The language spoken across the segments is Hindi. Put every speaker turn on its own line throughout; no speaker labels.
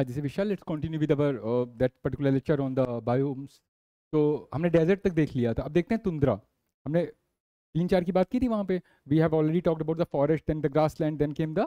हाँ जैसे विशाल let's continue with our that particular lecture on the biomes तो हमने डेजर्ट तक देख लिया था अब देखते हैं तुंद्रा हमने तीन चार की बात की थी वहाँ पे we have already talked about the forest then the grassland then came the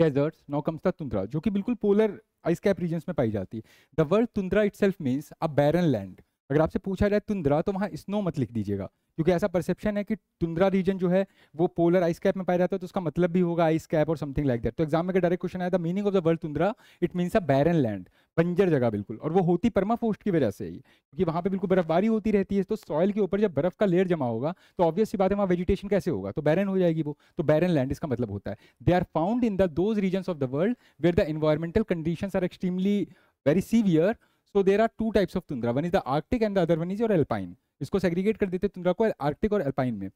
deserts now comes the tundra जो कि बिल्कुल पोलर आइस कैप रीजन्स में पाई जाती है the world tundra itself a barren land अगर आपसे पूछा जाए तुंद्रा तो वहाँ स्नो मत लिख दीजिएगा क्योंकि ऐसा परसेप्शन है कि तुंद्रा रीजन जो है वो पोलर आइस कैप में पाया जाता है तो उसका मतलब भी होगा आइस कैप और समथिंग लाइक दैट तो एग्जाम में डायरेक्ट क्वेश्चन आया था meaning of the world tundra it means a barren land बंजर जगह बिल्कुल और वो होती पर्माफोस्ट की वजह से ही क्योंकि वहाँ पर बिल्कुल बर्फबारी होती रहती है तो सॉइल के ऊपर जब बर्फ का लेयर जमा होगा तो ऑब्वियस बात है वहाँ वेजिटेशन कैसे होगा तो बैरन हो जाएगी वो तो बैरन लैंड इसका मतलब होता है they are found in the those region of the world where the environmental condition are extremely very severe so there are two types of tundra one is the Arctic and the other one is your alpine इसको सेग्रीगेट कर देते तुंद्रा को आर्टिक और एल्पाइन में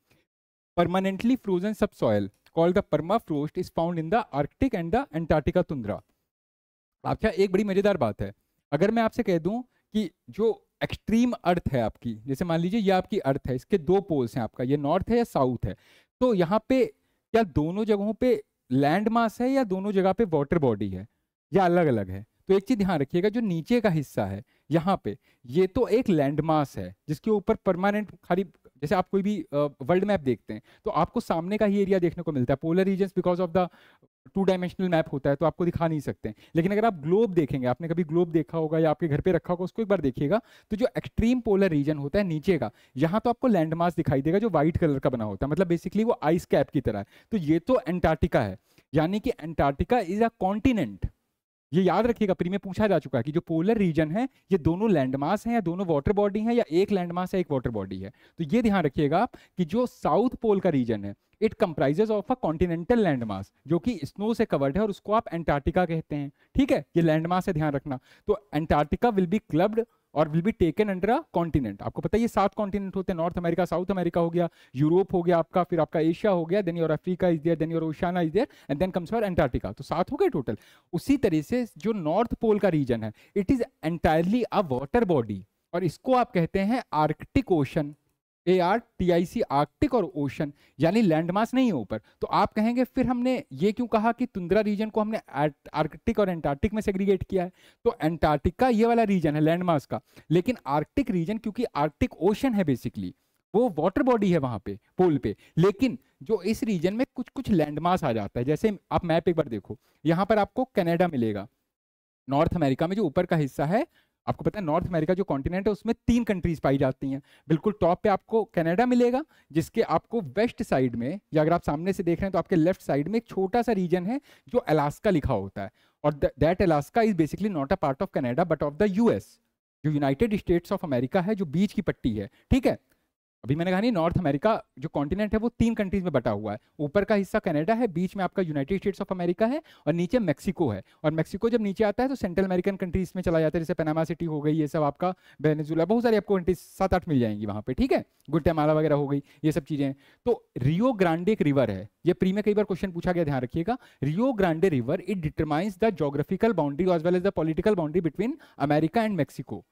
permanently frozen subsoil call the permafrost is found in the Arctic and the Antarctica tundra आपका एक बड़ी मज़ेदार बात है अगर मैं आपसे कह दूं कि जो एक्सट्रीम अर्थ है आपकी जैसे मान लीजिए ये आपकी अर्थ है इसके दो पोल्स हैं आपका ये नॉर्थ है या साउथ है तो यहाँ पे क्या दोनों जगहों पे लैंड मास है या दोनों जगह पे वाटर बॉडी है या अलग अलग है तो एक चीज ध्यान रखिएगा जो नीचे का हिस्सा है यहाँ पे ये तो एक लैंडमार्क है जिसके ऊपर परमानेंट खाली जैसे आप कोई भी वर्ल्ड मैप देखते हैं तो आपको सामने का ही एरिया देखने को मिलता है polar region because of the two dimensional map होता है तो आपको दिखा नहीं सकते लेकिन अगर आप ग्लोब देखेंगे आपने कभी ग्लोब देखा होगा या आपके घर पे रखा होगा उसको एक बार देखिएगा तो जो एक्सट्रीम पोलर रीजन होता है नीचे का यहाँ तो आपको लैंडमार्क दिखाई देगा जो व्हाइट कलर का बना होता है मतलब बेसिकली वो आइस कैप की तरह है तो ये तो एंटार्टिका है यानी कि एंटार्टिका इज अ कॉन्टिनेंट ये याद रखिएगा प्री में पूछा जा चुका है कि जो पोलर रीजन है ये दोनों लैंडमास हैं या दोनों वाटर बॉडी हैं या एक लैंडमास है एक वाटर बॉडी है तो ये ध्यान रखिएगा कि जो साउथ पोल का रीजन है it comprises of a continental landmass जो कि स्नो से कवर्ड है और उसको आप एंटार्क्टिका कहते हैं ठीक है ये लैंडमास है ध्यान रखना तो एंटार्क्टिका विल बी क्लब्ड और will be taken under a continent आपको पता है ये सात कॉन्टिनेंट होते हैं नॉर्थ अमेरिका साउथ अमेरिका हो गया यूरोप हो गया आपका फिर आपका एशिया हो गया then your Africa is there then your Oceania is there and then comes for Antarctica तो सात हो गए टोटल उसी तरह से जो नॉर्थ पोल का रीजन है it is entirely a water body और इसको आप कहते हैं Arctic Ocean A R T I C Arctic और ओशन यानी लैंडमास नहीं है ऊपर तो आप कहेंगे फिर हमने ये क्यों कहा कि तुंद्रा रीजन को हमने आर्कटिक और एंटार्क्टिक में सेग्रीगेट किया है तो एंटार्क्टिक का ये वाला रीजन है लैंडमास का लेकिन आर्कटिक रीजन क्योंकि आर्कटिक ओशन है बेसिकली वो वाटर बॉडी है वहाँ पे पोल पे लेकिन जो इस रीजन में कुछ कुछ लैंडमास आ जाता है जैसे आप मैप एक बार देखो यहाँ पर आपको कनाडा मिलेगा नॉर्थ अमेरिका में जो ऊपर का हिस्सा है आपको पता है नॉर्थ अमेरिका जो कॉन्टिनेंट है उसमें तीन कंट्रीज पाई जाती हैं बिल्कुल टॉप पे आपको कनाडा मिलेगा जिसके आपको वेस्ट साइड में या अगर आप सामने से देख रहे हैं तो आपके लेफ्ट साइड में एक छोटा सा रीजन है जो अलास्का लिखा होता है और that Alaska is basically not a part of Canada but of the US जो यूनाइटेड स्टेट्स ऑफ अमेरिका है जो बीच की पट्टी है ठीक है अभी मैंने कहा नहीं नॉर्थ अमेरिका जो कॉन्टिनेंट है वो तीन कंट्रीज में बटा हुआ है ऊपर का हिस्सा कनाडा है बीच में आपका यूनाइटेड स्टेट्स ऑफ अमेरिका है और नीचे मेक्सिको है और मैक्सिको जब नीचे आता है तो सेंट्रल अमेरिकन कंट्रीज में चला जाता है जैसे पनामा सिटी हो गई ये सब आपका बेनेजुला बहुत सारी आपको कंट्रीज सात आठ मिल जाएंगी वहाँ पे ठीक है गुटेमाला वगैरह हो गई ये सब चीज़ें तो रियो ग्रांडे एक रिवर है ये प्री में कई बार क्वेश्चन पूछा गया ध्यान रखिएगा Rio Grande river it determines the geographical boundary as well as the political boundary between America and Mexico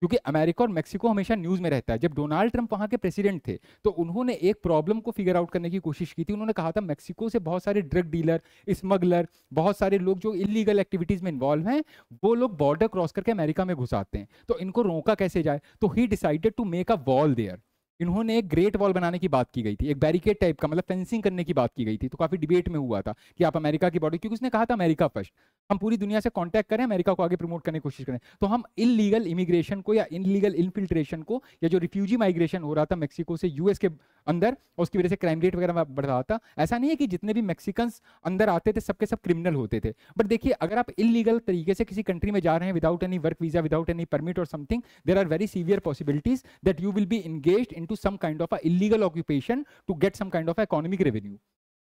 क्योंकि अमेरिका और मैक्सिको हमेशा न्यूज़ में रहता है जब डोनाल्ड ट्रंप वहाँ के प्रेसिडेंट थे तो उन्होंने एक प्रॉब्लम को फिगर आउट करने की कोशिश की थी उन्होंने कहा था मैक्सिको से बहुत सारे ड्रग डीलर स्मगलर बहुत सारे लोग जो इलीगल एक्टिविटीज़ में इन्वॉल्व हैं वो लोग बॉर्डर क्रॉस करके अमेरिका में घुसाते हैं तो इनको रोका कैसे जाए तो he decided to make a wall there इन्होंने एक ग्रेट वॉल बनाने की बात की गई थी एक बैरिकेड टाइप का मतलब फेंसिंग करने की बात की गई थी तो काफी डिबेट में हुआ था कि आप अमेरिका की बॉडी क्योंकि उसने कहा था अमेरिका फर्स्ट हम पूरी दुनिया से कॉन्टैक्ट करें अमेरिका को आगे प्रमोट करने की कोशिश करें तो हम इलीगल इमिग्रेशन को या इनलीगल इनफिल्ट्रेशन को या जो रिफ्यूजी माइग्रेशन हो रहा था मेक्सिको से यूएस के अंदर और उसकी वजह से क्राइम रेट वगैरह बढ़ रहा था ऐसा नहीं है कि जितने भी मेक्सिकन अंदर आते थे सबके सब क्रिमिनल होते थे बट देखिए अगर आप इलीगल तरीके से किसी कंट्री में जा रहे हैं without any work visa without any permit और something there are very severe possibilities that you will be engage in into some kind of a illegal occupation to get some kind of economic revenue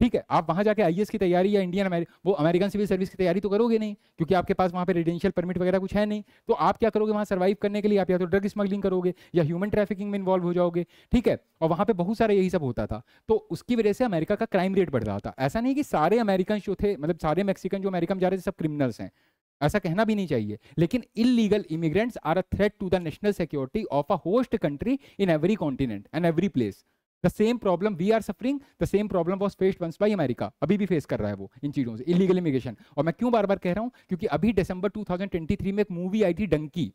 ठीक है आप वहां जाके आईएएस की तैयारी या इंडियन अमेरि वो अमेरिकन सिविल सर्विस की तैयारी तो करोगे नहीं क्योंकि आपके पास वहां पे रेजिडेंशियल परमिट वगैरह कुछ है नहीं तो आप क्या करोगे वहां सर्वाइव करने के लिए आप या तो ड्रग स्मगलिंग करोगे या ह्यूमन ट्रैफिकिंग में इन्वॉल्व हो जाओगे ठीक है और वहां पर बहुत सारा यही सब होता था तो उसकी वजह से अमेरिका का क्राइम रेट बढ़ रहा था ऐसा नहीं कि सारे अमेरिकन जो थे मतलब सारे मेक्सिकन जो अमेरिका में जा रहे थे सब क्रिमिनल्स हैं ऐसा कहना भी नहीं चाहिए लेकिन illegal immigrants are a threat to the national security of a host country in every continent and every place the same problem we are suffering the same problem was faced once by America अभी भी फेस कर रहा है वो इन चीज़ों से इलीगल इमिग्रेशन और मैं क्यों बार बार कह रहा हूँ क्योंकि अभी दिसंबर 2023 में एक मूवी आई थी डंकी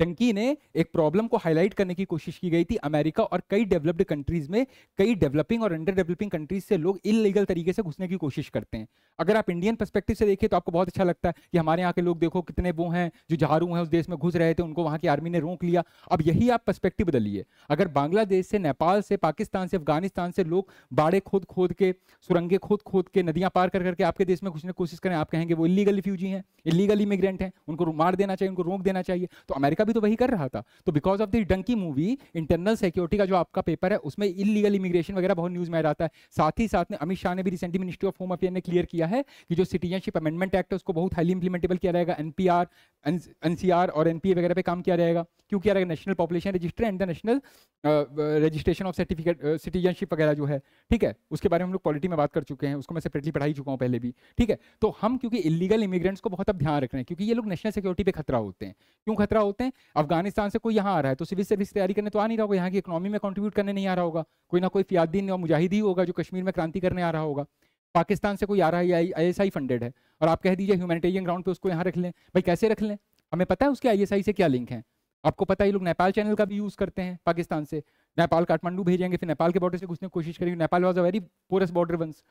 टंकी ने एक प्रॉब्लम को हाईलाइट करने की कोशिश की गई थी अमेरिका और कई डेवलप्ड कंट्रीज में कई डेवलपिंग और अंडर डेवलपिंग कंट्रीज से लोग इलीगल तरीके से घुसने की कोशिश करते हैं अगर आप इंडियन पर्सपेक्टिव से देखिए तो आपको बहुत अच्छा लगता है कि हमारे यहाँ के लोग देखो कितने वो हैं जो झारू हैं उस देश में घुस रहे थे उनको वहाँ की आर्मी ने रोक लिया अब यही आप पर्स्पेक्टिव बदलिए अगर बांग्लादेश से नेपाल से पाकिस्तान से अफगानिस्तान से लोग बाड़े खोद खोद के सुरंगे खोद खोद के नदियाँ पार कर करके आपके देश में घुसने की कोशिश करें आप कहेंगे वो इलीगल रिफ्यूजी हैं इलीगल इमिग्रेंट हैं उनको मार देना चाहिए उनको रोक देना चाहिए तो अमेरिका अमेरिका भी तो वही कर रहा था तो because of the Dunki movie internal security का जो आपका पेपर है उसमें इलीगल इमिग्रेशन वगैरह बहुत न्यूज में आ जाता है साथ ही साथ में अमित शाह ने भी recently ministry of home affair ने क्लियर किया है कि जो सिटीजनशिप अमेंडमेंट एक्ट है उसको बहुत हाईली इंप्लीमेंटेबल किया जाएगा एनपीआर एनसीआर और एनपीए वगैरह पे काम किया जाएगा क्यों किया जाएगा national population register and the national registration of certificate citizenship वगैरह जो है ठीक है उसके बारे में हम लोग पॉलिटी में बात कर चुके हैं उसको मैं सेपरेटली पढ़ाई चुका हूँ पहले भी ठीक है तो हम क्योंकि इलीगल इमिग्रेंट्स को बहुत अब ध्यान रख रहे हैं क्योंकि ये लोग नेशनल सिक्योरिटी पे खतरा होते हैं क्यों खतरा होते हैं अफगानिस्तान से कोई यहाँ आ रहा है तो सिविल सर्विस तैयारी करने तो आ नहीं रहा होगा यहाँ की इकोनॉमी में कॉन्ट्रीब्यूट करने नहीं आ रहा होगा कोई ना कोई फियादीन या मुजाहिदी होगा जो कश्मीर में क्रांति करने आ रहा होगा पाकिस्तान से कोई आ रहा है आई एस फंडेड है और आप कह दीजिए ह्यूमैनिटेरियन ग्राउंड पर उसको यहाँ रख लें भाई कैसे रख लें हमें पता है उसके आई से क्या लिंक है आपको पता है लोग नेपाल चैनल का भी यूज़ करते हैं पाकिस्तान से नेपाल काठमांडू भेजेंगे फिर नेपाल के बॉर्डर से घुसने की कोशिश करेंगे Nepal was a very porous border once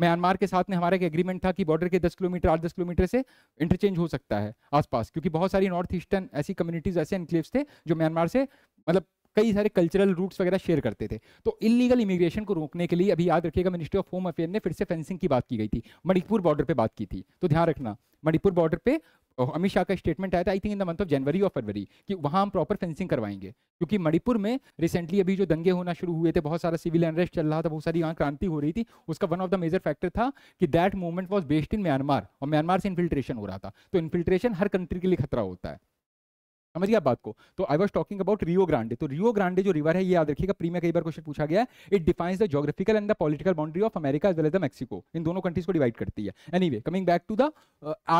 Myanmar के साथ में हमारा एक एग्रीमेंट था कि बॉर्डर के 10 किलोमीटर आठ दस किलोमीटर से इंटरचेंज हो सकता है आसपास क्योंकि बहुत सारी नॉर्थ ईस्टर्न ऐसी कम्युनिटीज ऐसे एनक्लेव्स थे जो म्यांमार से मतलब कई सारे कल्चरल रूट्स वगैरह शेयर करते थे तो इलीगल इमिग्रेशन को रोकने के लिए अभी याद रखिएगा मिनिस्ट्री ऑफ होम अफेयर ने फिर से फेंसिंग की बात की गई थी मणिपुर बॉर्डर पर बात की थी तो ध्यान रखना मणिपुर बॉर्डर पर अमित शाह का स्टेटमेंट आया था I think in the month of January और फरवरी कि वहाँ हम प्रॉपर फेंसिंग करवाएंगे क्योंकि मणिपुर में रिसेंटली अभी जो दंगे होना शुरू हुए थे बहुत सारा सिविल अनरेस्ट चल रहा था बहुत सारी यहाँ क्रांति हो रही थी उसका one of the major factor था कि that movement was based in Myanmar और म्यांमार से इन्फिल्ट्रेशन हो रहा था तो इन्फिल्ट्रेशन हर कंट्री के लिए खतरा होता है समझिए आप बात को तो I was talking about Rio Grande तो रियो ग्रांडे जो रिवर है ये याद रखिएगा प्री में कई बार क्वेश्चन पूछा गया है it defines the geographical and the political boundary of America as well as the Mexico इन दोनों कंट्रीज को डिवाइड करती है anyway coming back to the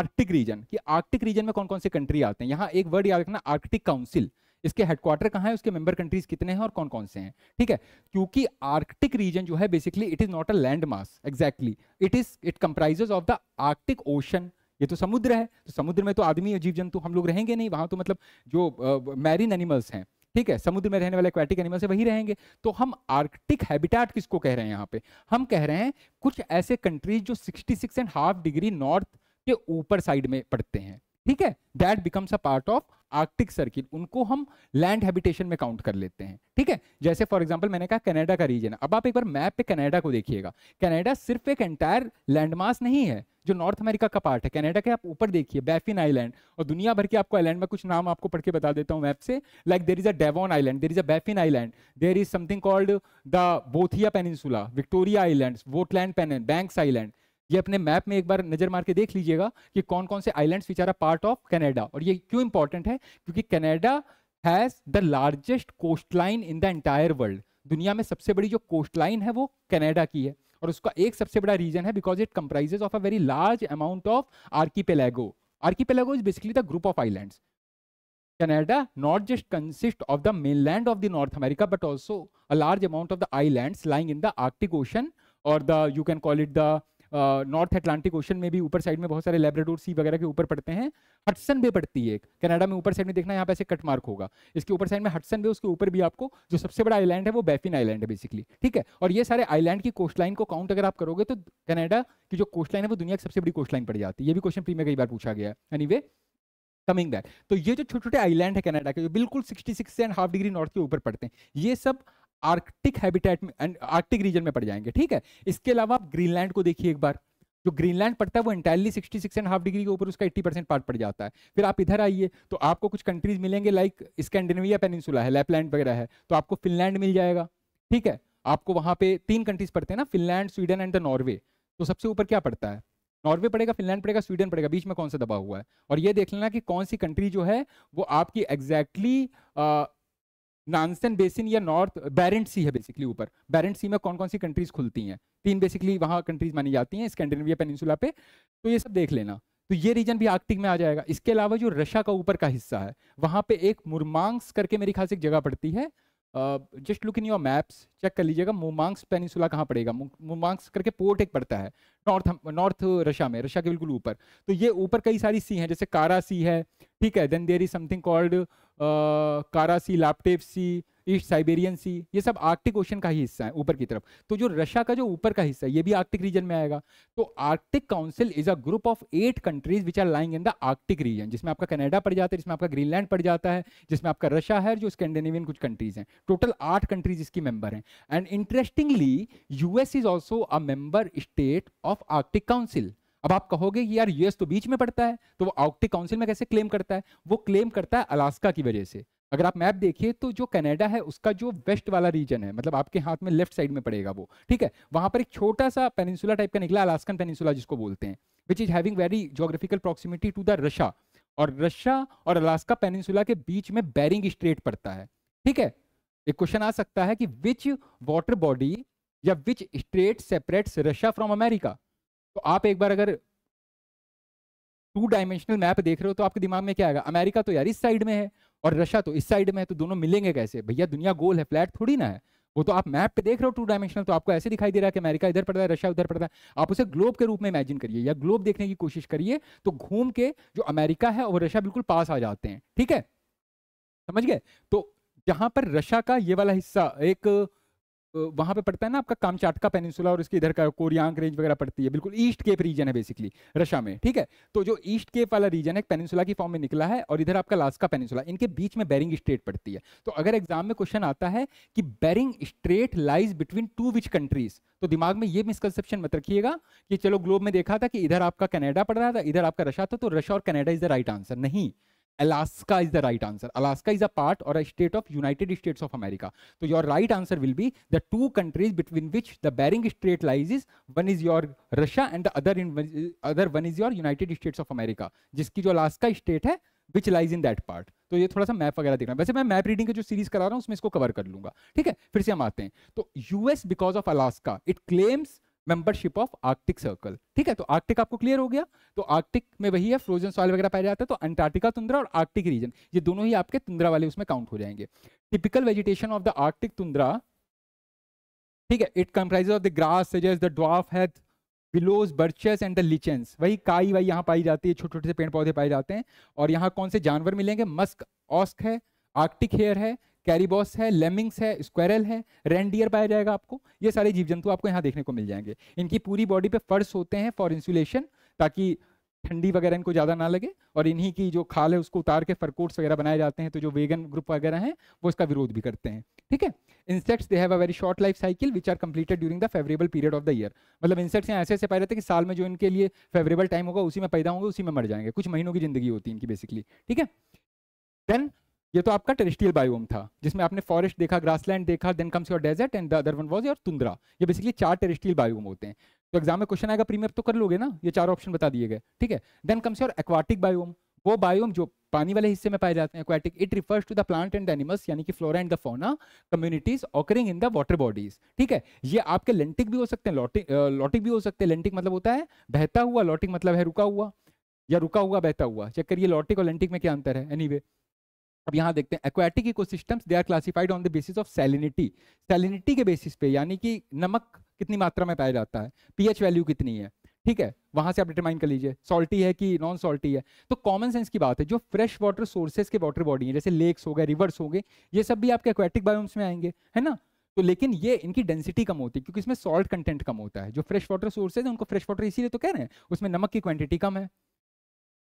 Arctic region की आर्टिक रीजन में कौन कौन से कंट्री आते हैं यहाँ एक वर्ड याद रखना आर्टिक काउंसिल इसके हेडक्वार्टर कहाँ है उसके मेंबर कंट्रीज कितने हैं और कौन कौन से हैं ठीक है क्योंकि आर्कटिक रीजन जो है basically it is not a landmass exactly it is it comprises of the Arctic Ocean ये तो समुद्र है तो समुद्र में तो आदमी और जीव जंतु हम लोग रहेंगे नहीं वहाँ तो मतलब जो मैरिन एनिमल्स हैं ठीक है समुद्र में रहने वाले एक्वेटिक एनिमल्स है वही रहेंगे तो हम आर्कटिक हैबिटेट किसको कह रहे हैं यहाँ पे हम कह रहे हैं कुछ ऐसे कंट्रीज जो 66 एंड हाफ डिग्री नॉर्थ के ऊपर साइड में पड़ते हैं ठीक है that becomes a part of Arctic circle उनको हम लैंड हैबिटेशन में काउंट कर लेते हैं ठीक है जैसे फॉर एग्जांपल मैंने कहा कनाडा का रीजन अब आप एक बार मैप पे कनाडा को देखिएगा कनाडा सिर्फ एक एंटायर लैंडमास नहीं है जो नॉर्थ अमेरिका का पार्ट है कनाडा के आप ऊपर देखिए बैफिन आइलैंड और दुनिया भर के आपको आइलैंड में कुछ नाम आपको पढ़ के बता देता हूँ मैप से like there is a Devon Island there is a Baffin Island there is something called the Boothia Peninsula Victoria Island Wotland pen Banks Island ये अपने मैप में एक बार नजर मार के देख लीजिएगा कि कौन कौन से islands which are a part of Canada और ये क्यों इंपॉर्टेंट है क्योंकि Canada has the largest coastline in the entire world दुनिया में सबसे बड़ी जो कोस्ट लाइन है वो कनाडा की है और उसका एक सबसे बड़ा रीजन है because it comprises of a very large amount of archipelago archipelago is basically the group of islands Canada not just consists of the mainland of the North America, but also a large amount of the islands lying in the Arctic Ocean, or the you can call it the North Atlantic Ocean में भी ऊपर साइड में बहुत सारे लेब्राडोर सी वगैरह के ऊपर पड़ते हैं हटसन बे पड़ती है कनाडा में ऊपर साइड में देखना यहाँ पे ऐसे कटमार्क होगा इसके ऊपर साइड में हटसन बे उसके ऊपर भी आपको जो सबसे बड़ा आइलैंड है वो बैफिन आइलैंड है बेसिकली ठीक है और ये सारे आईलैंड की कोस्ट लाइन को काउंट अगर आप करोगे तो कनाडा की जो कोस्ट लाइन है वो दुनिया की सबसे बड़ी कोस्ट लाइन पड़ जाती है ये भी क्वेश्चन प्री में कई बार पूछा गया है एनी कमिंग बैक तो ये जो छोटे छोटे आइलैंड है कनाडा के जो बिल्कुल six and half degree north के ऊपर पड़ते हैं ये सब आर्कटिक हैबिटेट में आर्कटिक रीजन में पड़ जाएंगे ठीक है इसके अलावा आप ग्रीनलैंड को देखिए एक बार जो ग्रीनलैंड पड़ता है वो entirely sixty six and half degree के ऊपर उसका एट्टी परसेंट पार्ट पड़ जाता है फिर आप इधर आइए तो आपको कुछ कंट्रीज मिलेंगे लाइक स्कैंडिनेविया पेनिनसुला है लैपलैंड वगैरह है तो आपको फिनलैंड मिल जाएगा ठीक है आपको वहाँ पे तीन कंट्रीज पड़ते हैं ना Finland Sweden and the Norway तो सबसे ऊपर क्या पड़ता है नॉर्वे पड़ेगा फिनलैंड पड़ेगा स्वीडन पड़ेगा बीच में कौन सा दबा हुआ है और ये देख लेना कि कौन सी कंट्री जो है वो आपकी एग्जैक्टली exactly, नानसन बेसिन या नॉर्थ बैरेंट सी है बेसिकली ऊपर बैरेंट सी में कौन कौन सी कंट्रीज खुलती हैं तीन बेसिकली वहाँ कंट्रीज मानी जाती हैं स्कैंडिनेविया पेनिसुला पे तो ये सब देख लेना तो ये रीजन भी आर्कटिक में आ जाएगा इसके अलावा जो रशिया का ऊपर का हिस्सा है वहाँ पे एक मुरमांग्स करके मेरी खास एक जगह पड़ती है just look in your maps check कर लीजिएगा मुमांग्स पेनिसुला कहाँ पड़ेगा मुमांग्स करके पोर्ट एक पड़ता है नॉर्थ नॉर्थ रशिया में रशिया के बिल्कुल ऊपर तो ये ऊपर कई सारी सी हैं जैसे कारा सी है ठीक है then there is something called Kara Sea लापटेव C east Siberian सी ये सब आर्कटिक ओशन का ही हिस्सा है ऊपर की तरफ तो जो रशिया का जो ऊपर का हिस्सा है ये भी आर्कटिक रीजन में आएगा तो Arctic Council is a group of eight countries which are lying in the Arctic region जिसमें आपका कनाडा पड़ जाता है जिसमें आपका ग्रीनलैंड पड़ जाता है जिसमें आपका रशिया है जो स्कैंडिनेवियन कुछ कंट्रीज हैं टोटल आठ कंट्रीज इसकी मेंबर हैं and interestingly US is also a member state of Arctic Council अब आप कहोगे कि यार यूएस तो बीच में पड़ता है तो वो आर्कटिक काउंसिल में कैसे क्लेम करता है वो क्लेम करता है अलास्का की वजह से अगर आप मैप देखिए तो जो कनाडा है उसका जो वेस्ट वाला रीजन है मतलब आपके हाथ में लेफ्ट साइड में पड़ेगा वो ठीक है वहां पर एक छोटा सा पेनिसुला टाइप का निकला अलास्कन पेनिसुला जिसको बोलते हैं which is having very geographical proximity to the Russia और रशा और अलास्का पेनिसुला के बीच में बैरिंग स्ट्रेट पड़ता है ठीक है एक क्वेश्चन आ सकता है कि विच वॉटर बॉडी या which strait separate Russia from America तो आप एक बार अगर टू डायमेंशनल मैप देख रहे हो तो आपके दिमाग में क्या आएगा अमेरिका तो यार इस साइड में है और रशिया तो इस साइड में है तो दोनों मिलेंगे कैसे भैया दुनिया गोल है फ्लैट थोड़ी ना है वो तो आप मैप पे देख रहे हो टू डायमेंशनल तो आपको ऐसे दिखाई दे रहा है कि अमेरिका इधर पड़ता है रशिया उधर पड़ता है आप उसे ग्लोब के रूप में इमेजिन करिए या ग्लोब देखने की कोशिश करिए तो घूम के जो अमेरिका है और रशिया बिल्कुल पास आ जाते हैं ठीक है समझ गए तो जहां पर रशिया का ये वाला हिस्सा एक वहाँ पे पड़ता है ना आपका कामचाटका पेनिनसुला और इसके इधर का कोरियांग रेंज वगैरह पड़ती है बिल्कुल ईस्ट केप रीजन है बेसिकली रशिया में ठीक है तो जो ईस्ट केप वाला रीजन है पेनिनसुला की फॉर्म में निकला है और इधर आपका लास्का पेनिनसुला इनके बीच में बैरिंग स्ट्रेट पड़ती है तो अगर एग्जाम में क्वेश्चन आता है कि Bering Strait lies between two which countries तो दिमाग में ये मिसकनसेप्शन मत रखिएगा कि चलो ग्लोब में देखा था कि इधर आपका कनाडा पड़ रहा था इधर आपका रशा था तो रशिया और Canada is the right answer नहीं Alaska is the right answer. Alaska is a part or a state of United States of America. So your right answer will be the two countries between which the Bering Strait lies is one is your Russia and the other in, other one is your United States of America. जिसकी जो अलास्का स्टेट है which lies in that part तो ये थोड़ा सा मैप वगैरह देखना वैसे मैं मैप रीडिंग की जो सीरीज करा रहा हूँ उसमें इसको कवर कर लूंगा ठीक है फिर से हम आते हैं तो US because of Alaska it claims membership of Arctic circle ठीक है तो आर्कटिक आपको क्लियर हो गया तो आर्कटिक में वही है फ्रोजन सॉइल वगैरह पाया जाता है तो अंटार्कटिका तुंद्रा और आर्कटिक रीजन ये दोनों ही आपके तुंद्रा वाले उसमें काउंट हो जाएंगे typical vegetation of the Arctic tundra ठीक है it comprise of the grass सजेस the dwarf heath willows birches and the lichens वही काई वही यहाँ पाई जाती है छोटे छोटे से पेड़ पौधे पाए जाते हैं और यहाँ कौन से जानवर मिलेंगे मस्क ऑस्क है आर्कटिक हेयर है कैरीबॉस है लेमिंग्स है स्क्वेरल है रेनडियर पाया जाएगा आपको ये सारे जीव जंतु आपको यहाँ देखने को मिल जाएंगे इनकी पूरी बॉडी पे फर्श होते हैं फॉर इंसुलेशन ताकि ठंडी वगैरह इनको ज़्यादा ना लगे और इन्हीं की जो खाल है उसको उतार के फरकोट्स वगैरह बनाए जाते हैं तो जो वेगन ग्रुप वगैरह हैं वो इसका विरोध भी करते हैं ठीक है insects they have a very short life cycle which are completed during the favourable period of the year मतलब इंसेक्ट्स यहाँ ऐसे ऐसे पाए रहते हैं कि साल में जो इनके लिए फेवरेबल टाइम होगा उसी में पैदा होंगे उसी में मर जाएंगे कुछ महीनों की जिंदगी होती है इनकी बेसिकली ठीक है देन ये तो आपका टेरिस्ट्रियल बायोम था जिसमें आपने फॉरेस्ट देखा ग्रासलैंड देखा then comes your desert and the other one was your tundra ये बेसिकली चार टेरिस्ट्रियल बायोम होते हैं तो एग्जाम में क्वेश्चन आएगा प्रीमियर तो कर लोगे ना ये चार ऑप्शन बता दिए गए ठीक है then comes your aquatic biome वो बायोम जो पानी वाले हिस्से में पाए जाते हैं aquatic it refers to the plant and animals यानी कि flora and the fauna communities occurring in the water bodies ठीक है ये आपके लेंटिक भी हो सकते हैं लॉटिक लॉटिक भी हो सकते हैं लेंटिक मतलब होता है बहता हुआ लॉटिक मतलब है रुका हुआ या रुका हुआ बहता हुआ चेक करिए लॉटिक और लेंटिक में क्या अंतर है एनी anyway, अब यहाँ देखते हैं aquatic eco ecosystems they are classified on the basis of salinity salinity के बेसिस पे यानी कि नमक कितनी मात्रा में पाया जाता है पीएच वैल्यू कितनी है ठीक है वहां से आप डिटरमाइन कर लीजिए सॉल्टी है कि नॉन सॉल्टी है तो कॉमन सेंस की बात है जो फ्रेश वाटर सोर्सेज के वाटर बॉडी है जैसे लेक्स हो गए रिवर्स हो गए ये सब भी आपके एक्वेटिक बायोम्स में आएंगे है ना तो लेकिन ये इनकी डेंसिटी कम होती है क्योंकि इसमें सॉल्ट कंटेंट कम होता है जो फ्रेश वाटर सोर्सेज है उनको फ्रेश वाटर इसीलिए तो कह रहे हैं उसमें नमक की क्वान्टिटी कम है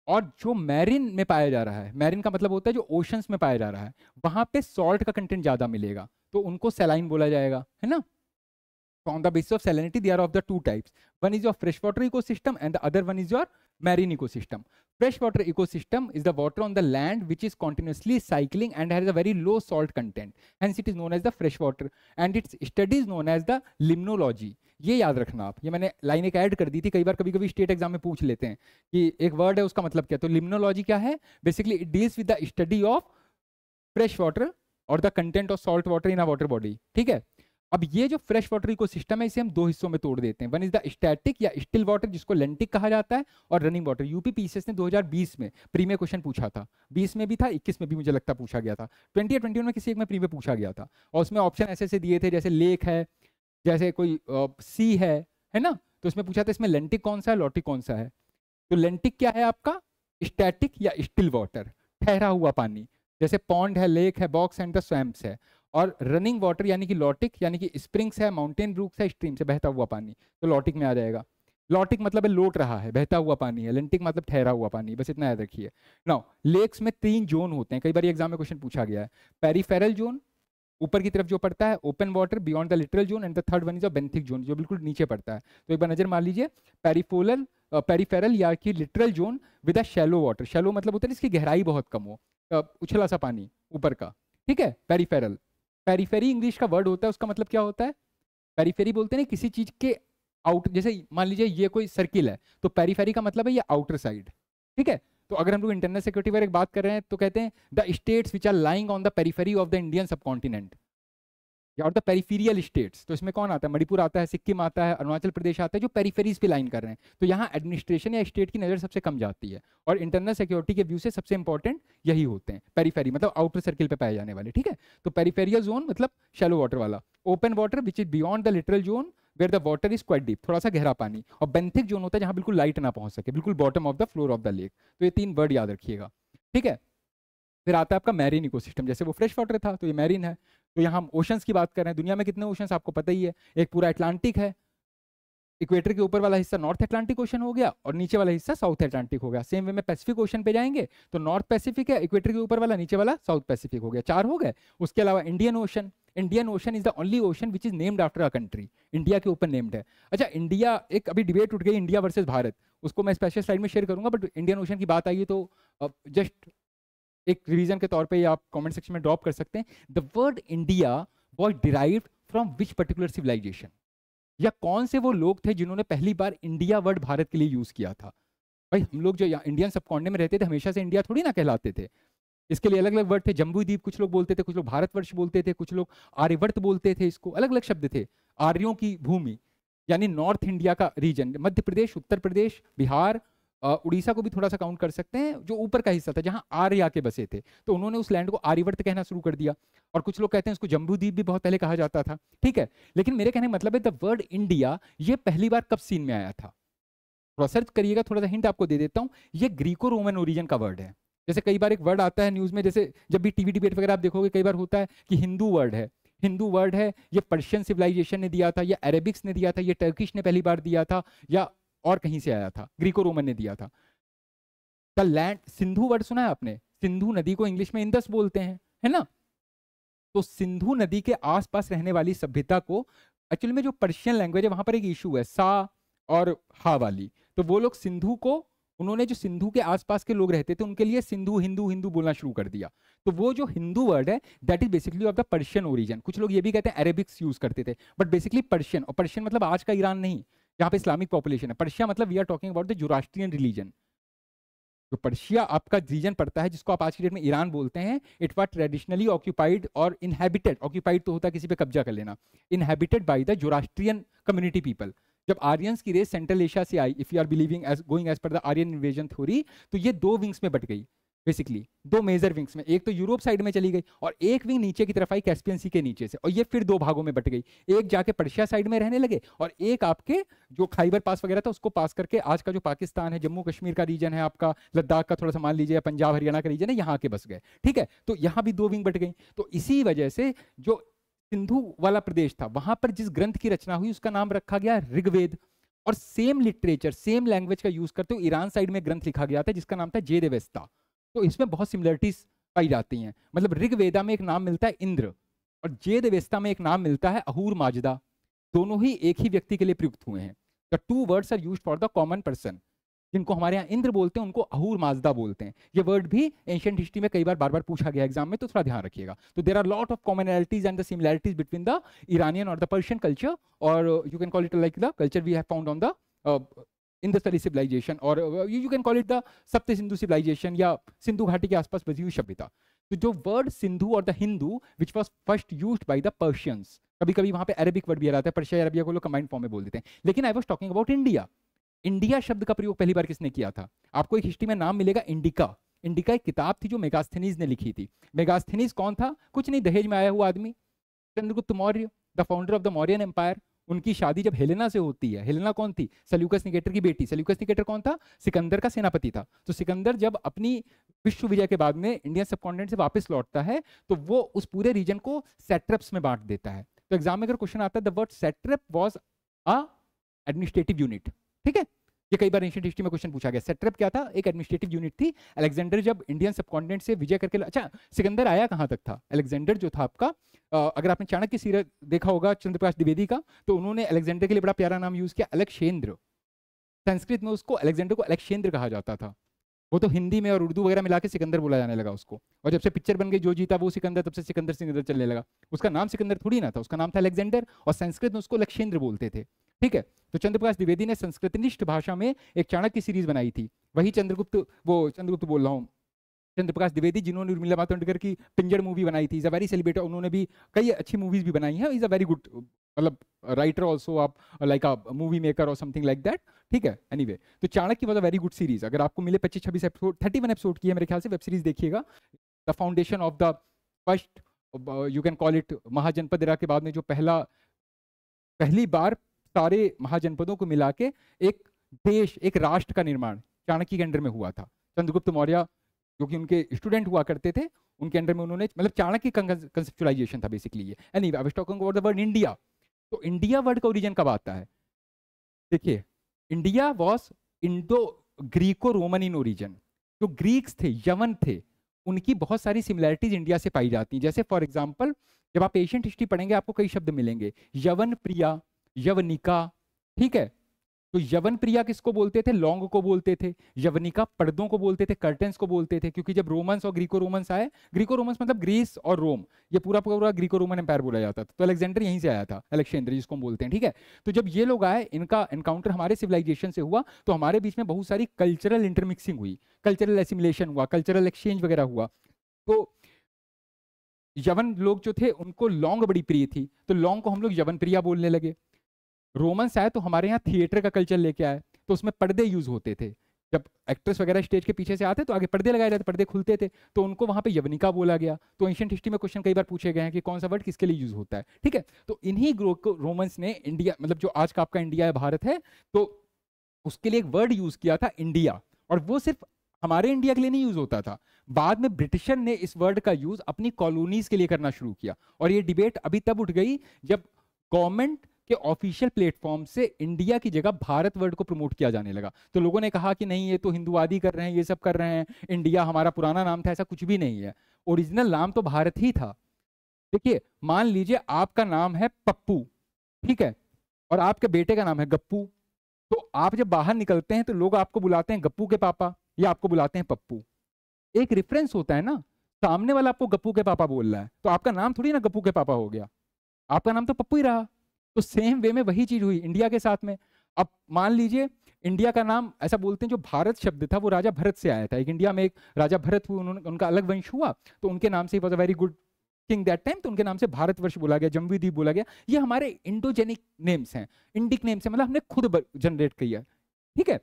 और जो मैरिन में पाया जा रहा है मैरिन का मतलब होता है जो ओशन में पाया जा रहा है वहां पे सॉल्ट का कंटेंट ज्यादा मिलेगा तो उनको सेलाइन बोला जाएगा है ना on the basis of salinity they are of the two types one is your fresh water ecosystem and the other one is your marine ecosystem. Freshwater ecosystem is the water on the land which is continuously cycling and has a very low salt content. Hence it is known as the freshwater and its study is known as the limnology. ये याद रखना आप ये मैंने लाइन एक ऐड कर दी थी कई बार कभी कभी स्टेट एग्जाम में पूछ लेते हैं कि एक वर्ड है उसका मतलब क्या तो लिम्नोलॉजी क्या है basically it deals with the study of fresh water और the content of salt water in a water body ठीक है अब ये जो फ्रेश वाटर इको सिस्टम है इसे हम दो हिस्सों में तोड़ देते हैं वन इज द स्टैटिक या स्टिल वाटर जिसको लेंटिक कहा जाता है और रनिंग वाटर यूपी पीसीएस ने 2020 में प्रीमियर क्वेश्चन पूछा था 20 में भी था 21 में भी मुझे लगता पूछा गया था 20 या में किसी एक में प्रीमियर पूछा गया था और उसमें ऑप्शन ऐसे ऐसे दिए थे जैसे लेक है जैसे कोई सी है है ना तो उसमें पूछा था इसमें लेंटिक कौन सा है लॉटिक कौन सा है तो लेंटिक क्या है आपका स्टैटिक या स्टिल वाटर ठहरा हुआ पानी जैसे पॉन्ड है लेक है बॉक्स एंड द स्वैम्प है और रनिंग वाटर यानी कि लॉटिक यानी कि स्प्रिंग्स है माउंटेन ब्रूक्स है स्ट्रीम से बहता हुआ पानी तो लॉटिक में आ जाएगा लॉटिक मतलब है रहा है बहता हुआ पानी है लेंटिक मतलब ठहरा हुआ पानी बस इतना याद रखिए नाउ लेक्स में तीन जोन होते हैं कई बार एग्जाम में क्वेश्चन पूछा गया है पेरीफेरल जोन ऊपर की तरफ जो पड़ता है open water beyond the littoral zone and the third one is benthic zone जो बिल्कुल नीचे पड़ता है तो एक बार नजर मान लीजिए पेरीफोलर पेरीफेरल या कि littoral zone with a shallow water shallow मतलब होता है इसकी गहराई बहुत कम हो उछला सा पानी ऊपर का ठीक है पेरीफेरल पेरीफेरी इंग्लिश का वर्ड होता है उसका मतलब क्या होता है पेरीफेरी बोलते ना किसी चीज के आउट जैसे मान लीजिए ये कोई सर्किल है तो पेरीफेरी का मतलब है ये आउटर साइड ठीक है तो अगर हम लोग इंटरनल सिक्योरिटी पर एक बात कर रहे हैं तो कहते हैं the states which are lying on the periphery of the Indian subcontinent या और द पेरीफेरियल स्टेट्स तो इसमें कौन आता है मणिपुर आता है सिक्किम आता है अरुणाचल प्रदेश आता है जो पेरीफेरीज पे लाइन कर रहे हैं तो यहाँ एडमिनिस्ट्रेशन या स्टेट की नज़र सबसे कम जाती है और इंटरनल सिक्योरिटी के व्यू से सबसे इंपॉर्टेंट यही होते हैं पेरीफेरी मतलब आउटर सर्किल पे पाए जाने वाले ठीक है तो पेरीफेरियल जोन मतलब शेलो वाटर वाला open water which is beyond the littoral zone where the water is quite deep थोड़ा सा गहरा पानी और बेंथिक जोन होता है जहाँ बिल्कुल लाइट ना पहुँच सके बिल्कुल bottom of the floor of the lake तो ये तीन वर्ड याद रखिएगा ठीक है फिर आता है आपका मैरीन इकोसिस्टम जैसे वो फ्रेश वाटर था तो ये मैरीन है तो यहाँ हम ओशंस की बात कर रहे हैं दुनिया में कितने ओशंस आपको पता ही है एक पूरा अटलांटिक है इक्वेटर के ऊपर वाला हिस्सा नॉर्थ अटलांटिक ओशन हो गया और नीचे वाला हिस्सा साउथ अटलांटिक हो गया सेम वे में पैसिफिक ओशन पे जाएंगे तो नॉर्थ पैसिफिक है इक्वेटर के ऊपर वाला नीचे वाला साउथ पैसिफिक हो गया चार हो गए उसके अलावा Indian Ocean Indian ocean is the only ocean which is named after a country India के ऊपर नेम्ड है अच्छा इंडिया एक अभी डिबेट उठ गई इंडिया वर्सेज भारत उसको मैं स्पेशल स्लाइड में शेयर करूंगा बट इंडियन ओशन की बात आई तो जस्ट एक रिवीजन के तौर पे आप कमेंट सेक्शन में ड्रॉप कर सकते हैं the word India was derive from which particular civilization या कौन से वो लोग थे जिन्होंने पहली बार इंडिया वर्ड भारत के लिए यूज़ किया था भाई हम लोग जो इंडियन सबकॉन्डे में रहते थे हमेशा से इंडिया थोड़ी ना कहलाते थे इसके लिए अलग अलग वर्ड थे जम्बूद्वीप कुछ लोग बोलते थे कुछ लोग भारतवर्ष बोलते थे कुछ लोग आर्यवर्त बोलते थे इसको अलग अलग शब्द थे आर्यों की भूमि यानी नॉर्थ इंडिया का रीजन मध्य प्रदेश उत्तर प्रदेश बिहार उड़ीसा को भी थोड़ा सा काउंट कर सकते हैं जो ऊपर का हिस्सा था जहाँ आर्य आके बसे थे तो उन्होंने उस लैंड को आर्यवर्त कहना शुरू कर दिया और कुछ लोग कहते हैं उसको जम्बूद्वीप भी बहुत पहले कहा जाता था ठीक है लेकिन मेरे कहने मतलब है द वर्ड इंडिया ये पहली बार कब सीन में आया था थोड़ा करिएगा थोड़ा सा हिंट आपको दे देता हूँ ये ग्रीको रोमन ओरिजन का वर्ड है जैसे कई बार एक वर्ड आता है न्यूज़ में जैसे जब भी टीवी डिबेट वगैरह आप देखोगे कई बार होता है कि हिंदू वर्ड है हिंदू वर्ड है ये पर्शियन सिविलाइजेशन ने दिया था या अरेबिक्स ने दिया था ये टर्किश ने पहली बार दिया था या और कहीं से आया था ग्रीको रोमन ने दिया था द लैंड सिंधु वर्ड सुना है आपने सिंधु नदी को इंग्लिश में इंदस बोलते हैं है ना तो सिंधु नदी के आसपास रहने वाली सभ्यता को एक्चुअली में जो पर्शियन लैंग्वेज है वहां पर एक इशू है सा और हा वाली तो वो लोग सिंधु को उन्होंने जो सिंधु के आसपास के लोग रहते थे उनके लिए सिंधु हिंदू हिंदू बोलना शुरू कर दिया तो वो जो हिंदू वर्ड है that is basically of the Persian origin कुछ लोग ये भी कहते हैं अरेबिक्स यूज करते थे बट बेसिकली पर्शियन और पर्शियन मतलब आज का ईरान नहीं जहाँ पे इस्लामिक पॉपुलेशन है पर्शिया मतलब we are talking about the Zoroastrian religion जो पर्शिया आपका रीजन पड़ता है जिसको आप आज की डेट में ईरान बोलते हैं इट वॉज ट्रेडिशनली ऑक्यूपाइड और इनहेबिटेड ऑक्यूपाइड तो होता है किसी पे कब्जा कर लेना inhabited by the Zoroastrian community people जब आर्यन की रेस सेंट्रल एशिया से आई if you are believing as going as per the Aryan invasion theory तो ये दो विंग्स में बट गई बेसिकली दो मेजर विंग्स में एक तो यूरोप साइड में चली गई और एक विंग नीचे की तरफ आई कैस्पियन सी के नीचे से और ये फिर दो भागों में बट गई एक जाके पर्शिया साइड में रहने लगे और एक आपके जो खाइबर पास वगैरह था उसको पास करके आज का जो पाकिस्तान है जम्मू कश्मीर का रीजन है आपका लद्दाख का थोड़ा सा मान लीजिए पंजाब हरियाणा का रीजन है यहाँ के बस गए ठीक है तो यहाँ भी दो विंग बट गई तो इसी वजह से जो सिंधु वाला प्रदेश था वहां पर जिस ग्रंथ की रचना हुई उसका नाम रखा गया ऋग्वेद और सेम लिटरेचर सेम लैंग्वेज का यूज करते हुए ईरान साइड में ग्रंथ लिखा गया था जिसका नाम था जेदेवेस्ता तो इसमें बहुत सिमिलरिटीज पाई जाती हैं मतलब ऋग्वेदा में एक नाम मिलता है इंद्र और जेद देवेस्ता में एक नाम मिलता है अहूर माजदा दोनों ही एक ही व्यक्ति के लिए प्रयुक्त हुए हैं the two words are use for the common person जिनको हमारे यहाँ इंद्र बोलते हैं उनको अहूर माजदा बोलते हैं ये वर्ड भी एंशियंट हिस्ट्री में कई बार बार बार पूछा गया एग्जाम में तो थोड़ा ध्यान रखिएगा तो there are lot of commonalities and the similarities between the Iranian और द पर्शियन कल्चर और you can call it like the culture we have found on the Hindustani civilization और you can call it the Sapta Sindhu civilisation या सिंधु घाटी के आसपास बजी हुई सभ्यता तो जो वर्ड सिंधु और the Hindu which was first use by the Persians कभी कभी वहां पे अरेबिक वर्ड भी आ रहा है पर्शिया अरबिया को लोग कमाइंड फॉर्म में बोल देते हैं लेकिन I was talking about India India शब्द का प्रयोग पहली बार किसने किया था आपको एक हिस्ट्री में नाम मिलेगा इंडिका इंडिका एक किताब थी जो मेगास्थनीज ने लिखी थी मेगास्थनीज कौन था कुछ नहीं दहेज में आया हुआ आदमी Chandragupta Maurya the founder of the Mauryan empire उनकी शादी जब हेलेना से होती है हेलेना कौन थी सल्यूकस निकेटर की बेटी सल्यूकस निकेटर कौन था सिकंदर का सेनापति था तो सिकंदर जब अपनी विश्व विजय के बाद में इंडियन सबकॉन्टिनेंट से वापस लौटता है तो वो उस पूरे रीजन को सेट्रप्स में बांट देता है तो एग्जाम में अगर क्वेश्चन आता है the word satrap was a administrative unit ठीक है ये कई बार एंशियंट हिस्ट्री में क्वेश्चन पूछा गया सेट्रप क्या था एक एडमिनिस्ट्रेटिव यूनिट थी अलेक्जेंडर जब इंडियन सबकॉन्टिनेंट से विजय करके अच्छा सिकंदर आया कहाँ तक था अलेक्जेंडर जो था आपका अगर आपने चाणक्य सीरत देखा होगा चंद्रप्रकाश द्विवेदी का तो उन्होंने अलेक्जेंडर के लिए बड़ा प्यारा नाम यूज किया अलेक्शेंद्र संस्कृत में उसको अलेक्जेंडर को अलेक्शेंद्र कहा जाता था वो तो हिंदी में और उर्दू वगैरह मिला के सिकंदर बोला जाने लगा उसको और जब से पिक्चर बन गई जो जीता वो सिकंदर तब से सिकंदर सिकंदर चलने लगा उसका नाम सिकंदर थोड़ी ना था उसका नाम था अलेक्जेंडर और संस्कृत में उसको लक्षेंद्र बोलते थे ठीक है तो चंद्रप्रकाश द्विवेदी ने संस्कृत निष्ठ भाषा में एक चाणक्य सीरीज बनाई थी वही चंद्रगुप्त वो चंद्रगुप्त बोल रहा हूँ चंद्रप्रकाश द्विवेदी जिन्होंने उर्मिला मातोंडकर की पिंजर मूवी बनाई थी इज़ अ वेरी सेलिब्रेट उन्होंने भी कई अच्छी मूवीज भी बनाई हैं इज़ अ वेरी गुड मतलब राइटर ऑल्सो आप लाइक अ मूवी मेकर और समथिंग लाइक दैट ठीक है एनी anyway, तो Chanakya was a very good series अगर आपको मिले पच्चीस छब्बीस एपिसोड थर्टी वन एपिसोड की है मेरे ख्याल से वेब सीरीज देखिएगा the foundation of the first you can call it Mahajanapada era के बाद में जो पहला पहली बार सारे महाजनपदों को मिला के एक देश एक राष्ट्र का निर्माण चाणक्य के अंडर में हुआ था चंद्रगुप्त मौर्य जो कि उनके स्टूडेंट हुआ करते थे उनके अंडर में उन्होंने मतलब चाणक्य कंसेप्चुलाइजेशन था बेसिकली ये any I was talking about the word India तो इंडिया वर्ड का ओरिजिन कब आता है देखिए India was Indo Greco Roman in origin जो ग्रीक्स थे यवन थे उनकी बहुत सारी सिमिलैरिटीज इंडिया से पाई जाती हैं जैसे फॉर एग्जाम्पल जब आप एशियंट हिस्ट्री पढ़ेंगे आपको कई शब्द मिलेंगे यवन प्रिया यवनिका ठीक है तो यवन प्रिया किसको बोलते थे लॉन्ग को बोलते थे यवनिका पर्दों को बोलते थे कर्टन्स को बोलते थे क्योंकि जब रोमन्स और ग्रीको रोमन्स आए ग्रीको रोमन्स मतलब ग्रीस और रोम ये पूरा पूरा ग्रीको रोमन एम्पायर बोला जाता था तो अलेक्जेंडर यहीं से आया था अलेक्जेंडर जिसको हम बोलते हैं ठीक है तो जब ये लोग आए इनका एनकाउंटर हमारे सिविलाइजेशन से हुआ तो हमारे बीच में बहुत सारी कल्चरल इंटरमिक्सिंग हुई कल्चरल एसिमुलेशन हुआ कल्चरल एक्सचेंज वगैरह हुआ तो यवन लोग जो थे उनको लौंग बड़ी प्रिय थी तो लौंग को हम लोग यवन प्रिया बोलने लगे रोमन्स आए तो हमारे यहाँ थिएटर का कल्चर लेके आए तो उसमें पर्दे यूज होते थे जब एक्ट्रेस वगैरह स्टेज के पीछे से आते तो आगे पर्दे लगाए जाते पर्दे खुलते थे तो उनको वहां पे यवनिका बोला गया तो एंशियंट हिस्ट्री में क्वेश्चन कई बार पूछे गए हैं कि कौन सा वर्ड किसके लिए यूज होता है ठीक है तो इन्हीं रोमन्स ने इंडिया मतलब जो आज का आपका इंडिया है भारत है तो उसके लिए एक वर्ड यूज किया था इंडिया और वो सिर्फ हमारे इंडिया के लिए नहीं यूज होता था बाद में ब्रिटिशर ने इस वर्ड का यूज अपनी कॉलोनीज के लिए करना शुरू किया और ये डिबेट अभी तब उठ गई जब गवर्नमेंट कि ऑफिशियल प्लेटफॉर्म से इंडिया की जगह भारत वर्ड को प्रमोट किया जाने लगा तो लोगों ने कहा कि नहीं ये तो हिंदुवादी कर रहे हैं ये सब कर रहे हैं इंडिया हमारा पुराना नाम था ऐसा कुछ भी नहीं है ओरिजिनल नाम तो भारत ही था देखिए मान लीजिए आपका नाम है पप्पू ठीक है और आपके बेटे का नाम है गप्पू तो आप जब बाहर निकलते हैं तो लोग आपको बुलाते हैं गप्पू के पापा या आपको बुलाते हैं पप्पू एक रेफरेंस होता है ना सामने वाला आपको गप्पू के पापा बोल रहा है तो आपका नाम थोड़ी ना गप्पू के पापा हो गया आपका नाम तो पप्पू ही रहा तो सेम वे में वही चीज हुई इंडिया के साथ में अब मान लीजिए इंडिया का नाम ऐसा बोलते हैं जो भारत शब्द था वो राजा भरत से आया था एक इंडिया में एक राजा भरत हुए उन्होंने उनका अलग वंश हुआ तो उनके नाम से very good king that time तो उनके नाम से भारतवर्ष बोला गया जम्बूद्वीप बोला गया ये हमारे इंडोजेनिक नेम्स हैं इंडिक नेम्स हैं मतलब हमने खुद जनरेट किया ठीक है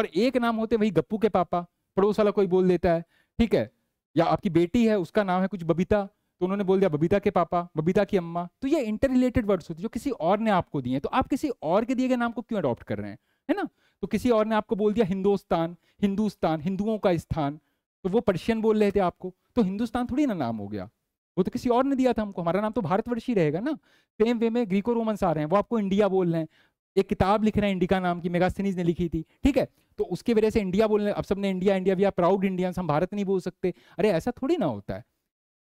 और एक नाम होते वही गप्पू के पापा पड़ोस वाला कोई बोल देता है ठीक है या आपकी बेटी है उसका नाम है कुछ बबीता तो उन्होंने बोल दिया बबीता के पापा बबीता की अम्मा तो ये इंटर रिलेटेड वर्ड्स होते हैं जो किसी और ने आपको दिए तो आप किसी और के दिए गए नाम को क्यों अडॉप्ट कर रहे हैं है ना तो किसी और ने आपको बोल दिया हिंदुस्तान हिंदुस्तान हिंदुओं का स्थान तो वो पर्शियन बोल रहे थे आपको तो हिंदुस्तान थोड़ी ना नाम हो गया वो तो किसी और ने दिया था हमको हमारा नाम तो भारतवर्ष ही रहेगा ना सेम वे में ग्रीको रोमन्स आ रहे हैं वो आपको इंडिया बोल रहे हैं एक किताब लिख रहे हैं इंडिका नाम की मेगास्थनीज ने लिखी थी ठीक है तो उसकी वजह से इंडिया बोल रहे हैं अब सबने India India we are proud Indians हम भारत नहीं बोल सकते अरे ऐसा थोड़ी ना होता है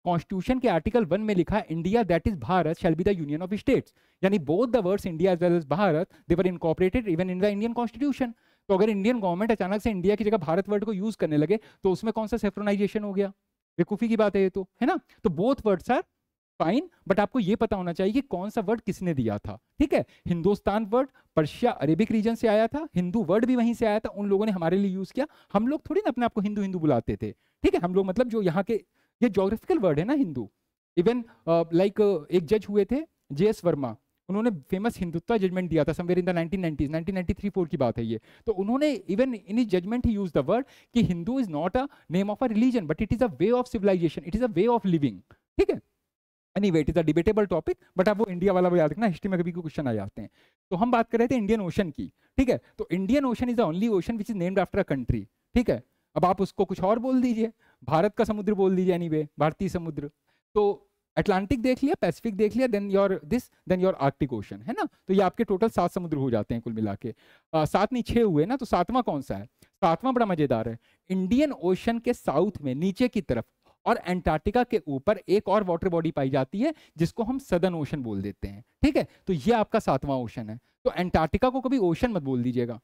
कॉन्स्टिट्यूशन के आर्टिकल वन में लिखा India that is Bharat shall be the union of states यानी both the words India as well as Bharat they were incorporated even in the Indian constitution तो अगर इंडियन गवर्नमेंट अचानक से इंडिया की जगह भारत वर्ड को यूज करने लगे तो उसमें कौन सा सेफ्रोनाइजेशन हो गया बेकूफी की बात है ये तो है ना तो both words are fine but आपको ये पता होना चाहिए कि कौन सा वर्ड किसने दिया था ठीक है Hindustan word Persia Arabic region से आया था हिंदू वर्ड भी वहीं से आया था उन लोगों ने हमारे लिए यूज किया हम लोग थोड़ी ना अपने आपको हिंदू हिंदू बुलाते थे ठीक है हम लोग मतलब जो यहाँ के ये जोग्राफिकल वर्ड है ना Hindu even like uh, like, uh, एक जज हुए थे जे एस वर्मा उन्होंने फेमस हिंदुत्व जजमेंट दिया था somewhere in the nineteen nineties nineteen ninety three four की बात है ये तो उन्होंने इवन इन जजमेंट ही यूज द वर्ड कि Hindu is not a name of a religion but it is a way of civilisation it is a way of living ठीक है anyway it is a debatable topic but आप वो इंडिया वाला वो याद रखना हिस्ट्री में कभी क्वेश्चन आ जाते हैं तो हम बात कर रहे थे इंडियन ओशन की ठीक है तो Indian ocean is the only ocean which is named after a country ठीक है अब आप उसको कुछ और बोल दीजिए भारत का समुद्र बोल दीजिए एनी भारतीय समुद्र तो अटलांटिक देख लिया पैसिफिक देख लिया then your this then your Arctic ocean है ना तो ये आपके टोटल सात समुद्र हो जाते हैं कुल मिला के सात नहीं छः हुए ना तो सातवां कौन सा है सातवां बड़ा मजेदार है इंडियन ओशन के साउथ में नीचे की तरफ और एंटार्क्टिका के ऊपर एक और वाटर बॉडी पाई जाती है जिसको हम सदन ओशन बोल देते हैं ठीक है तो ये आपका सातवां ओशन है तो एंटार्क्टिका को कभी ओशन मत बोल दीजिएगा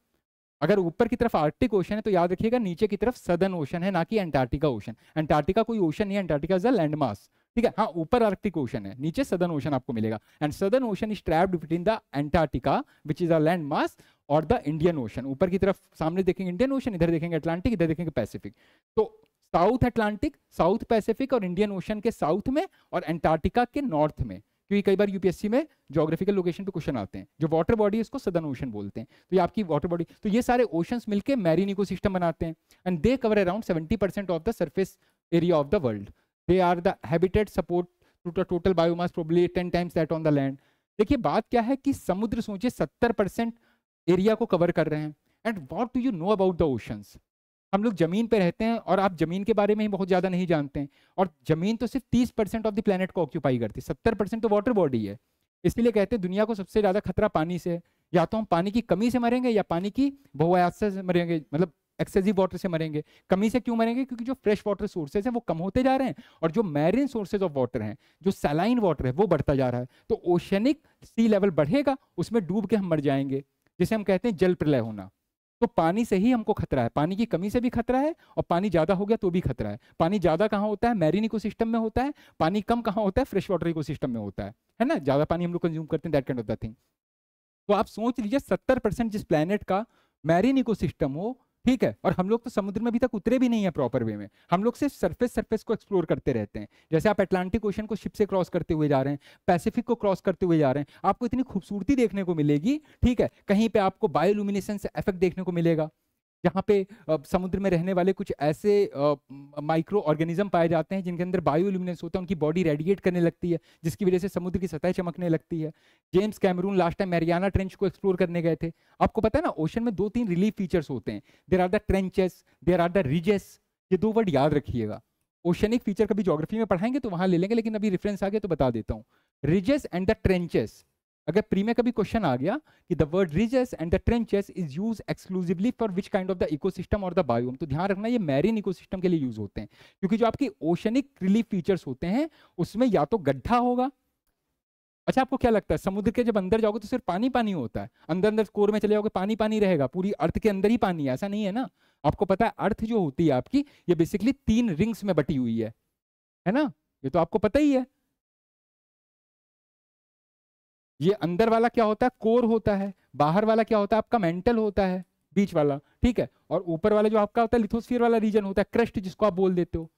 अगर ऊपर की तरफ आर्टिक ओशन है तो याद रखिएगा नीचे की तरफ सदन ओशन है ना कि एंटार्टिका ओशन एंटार्टिका कोई ओशन नहीं है एंटार्टिका इज अ लैंडमास ठीक है हाँ ऊपर आर्टिक ओशन है नीचे सदन ओशन आपको मिलेगा and southern ocean is trapped between the Antarctica which is a landmass और द इंडियन ओशन ऊपर की तरफ सामने देखेंगे इंडियन ओशन इधर देखेंगे अटलांटिक इधर देखेंगे पैसिफिक तो साउथ अटलांटिक साउथ पैसिफिक और इंडियन ओशन के साउथ में और एंटार्टिका के नॉर्थ में क्योंकि कई बार यूपीएससी में जोग्राफिकल लोकेशन पे क्वेश्चन आते हैं जो वाटर बॉडी इसको सदर्न ओशन बोलते हैं तो ये आपकी वाटर बॉडी तो ये सारे ओशन मिलकर मैरीन इको बनाते हैं and they cover around seventy of the surface area of the world they are the habitat support to the total biomass probably ten times that on the land देखिए बात क्या है कि समुद्र सोचिए सत्तर परसेंट एरिया को कवर कर रहे हैं and what do you know about the oceans हम लोग जमीन पे रहते हैं और आप जमीन के बारे में ही बहुत ज़्यादा नहीं जानते हैं और जमीन तो सिर्फ तीस परसेंट ऑफ द प्लानट को ऑक्यूपाई करती है सत्तर परसेंट तो वाटर बॉडी है इसलिए कहते हैं दुनिया को सबसे ज़्यादा खतरा पानी से है या तो हम पानी की कमी से मरेंगे या पानी की बहुआयात से मरेंगे मतलब एक्सेसिव वाटर से मरेंगे कमी से क्यों मरेंगे क्योंकि जो फ्रेश वाटर सोर्सेज हैं वो कम होते जा रहे हैं और जो मैरिन सोर्सेज ऑफ वाटर हैं जो सैलाइन वाटर है वो बढ़ता जा रहा है तो ओशनिक सी लेवल बढ़ेगा उसमें डूब के हम मर जाएंगे जिसे हम कहते हैं जल प्रलय होना तो पानी से ही हमको खतरा है पानी की कमी से भी खतरा है और पानी ज्यादा हो गया तो भी खतरा है पानी ज्यादा कहाँ होता है मैरिन इकोसिस्टम में होता है पानी कम कहाँ होता है फ्रेश वाटर इकोसिस्टम में होता है है ना ज्यादा पानी हम लोग कंज्यूम करते हैं that kind of the thing तो आप सोच लीजिए सत्तर परसेंट जिस प्लानट का मैरिन इको हो ठीक है और हम लोग तो समुद्र में अभी तक उतरे भी नहीं है प्रॉपर वे में हम लोग सिर्फ सरफेस सरफेस को एक्सप्लोर करते रहते हैं जैसे आप एटलांटिक ओशन को शिप से क्रॉस करते हुए जा रहे हैं पैसिफिक को क्रॉस करते हुए जा रहे हैं आपको इतनी खूबसूरती देखने को मिलेगी ठीक है कहीं पे आपको बायोलुमिनेशन इफेक्ट देखने को मिलेगा जहाँ पे समुद्र में रहने वाले कुछ ऐसे माइक्रो ऑर्गेनिज्म पाए जाते हैं जिनके अंदर बायो ल्यूमिनेंस होता है उनकी बॉडी रेडिएट करने लगती है जिसकी वजह से समुद्र की सतह चमकने लगती है James Cameron last time Mariana trench को एक्सप्लोर करने गए थे आपको पता है ना ओशन में दो तीन रिलीफ फीचर्स होते हैं there are the trenches there are the ridges ये दो वर्ड याद रखिएगा ओशनिक फीचर कभी जोग्राफी में पढ़ाएंगे तो वहाँ ले लेंगे लेकिन अभी रेफरेंस आगे तो बता देता हूँ रिजेस एंड द ट्रेंचेस अगर प्री में कभी क्वेश्चन आ गया कि the word ridges and the trenches is use exclusively for which kind of the ecosystem और द बायोम तो ध्यान रखना ये मैरीन इकोसिस्टम के लिए यूज होते हैं क्योंकि जो आपकी ओशनिक रिलीफ फीचर्स होते हैं उसमें या तो गड्ढा होगा अच्छा आपको क्या लगता है समुद्र के जब अंदर जाओगे तो सिर्फ पानी पानी होता है अंदर अंदर कोर में चले जाओगे पानी पानी रहेगा पूरी अर्थ के अंदर ही पानी है ऐसा नहीं है ना आपको पता है अर्थ जो होती है आपकी ये बेसिकली तीन रिंग्स में बटी हुई है है ना ये तो आपको पता ही है ये अंदर वाला क्या होता है कोर होता है बाहर वाला क्या होता है आपका मेंटल होता है बीच वाला ठीक है और ऊपर वाला जो आपका होता है लिथोस्फीयर वाला रीजन होता है क्रस्ट जिसको आप बोल देते हो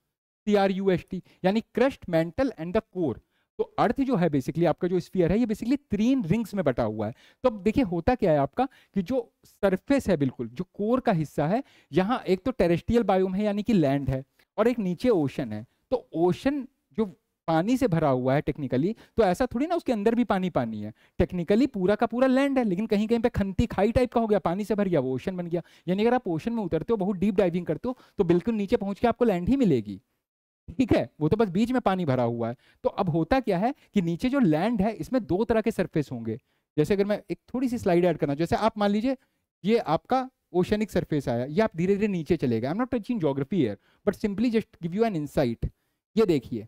C R U S T यानी crust mantle and the core तो अर्थ जो है बेसिकली आपका जो स्फीयर है ये बेसिकली तीन रिंग्स में बटा हुआ है तो अब देखिए होता क्या है आपका कि जो सरफेस है बिल्कुल जो कोर का हिस्सा है यहाँ एक तो टेरेस्ट्रियल बायोम है यानी कि लैंड है और एक नीचे ओशन है तो ओशन पानी से भरा हुआ है टेक्निकली तो ऐसा थोड़ी ना उसके अंदर भी पानी पानी है टेक्निकली पूरा का पूरा लैंड है लेकिन कहीं कहीं पे खंती खाई टाइप का हो गया पानी से भर गया वो ओशन बन गया यानी अगर आप ओशन में उतरते हो बहुत डीप डाइविंग करते हो तो बिल्कुल नीचे पहुंच के आपको लैंड ही मिलेगी ठीक है वो तो बस बीच में पानी भरा हुआ है तो अब होता क्या है कि नीचे जो लैंड है इसमें दो तरह के सर्फेस होंगे जैसे अगर मैं एक थोड़ी सी स्लाइड ऐड करना जैसे आप मान लीजिए ये आपका ओशनिक सर्फेस आया ये आप धीरे धीरे नीचे चले गए I am not touching geography here but simply just give you an insight ये देखिए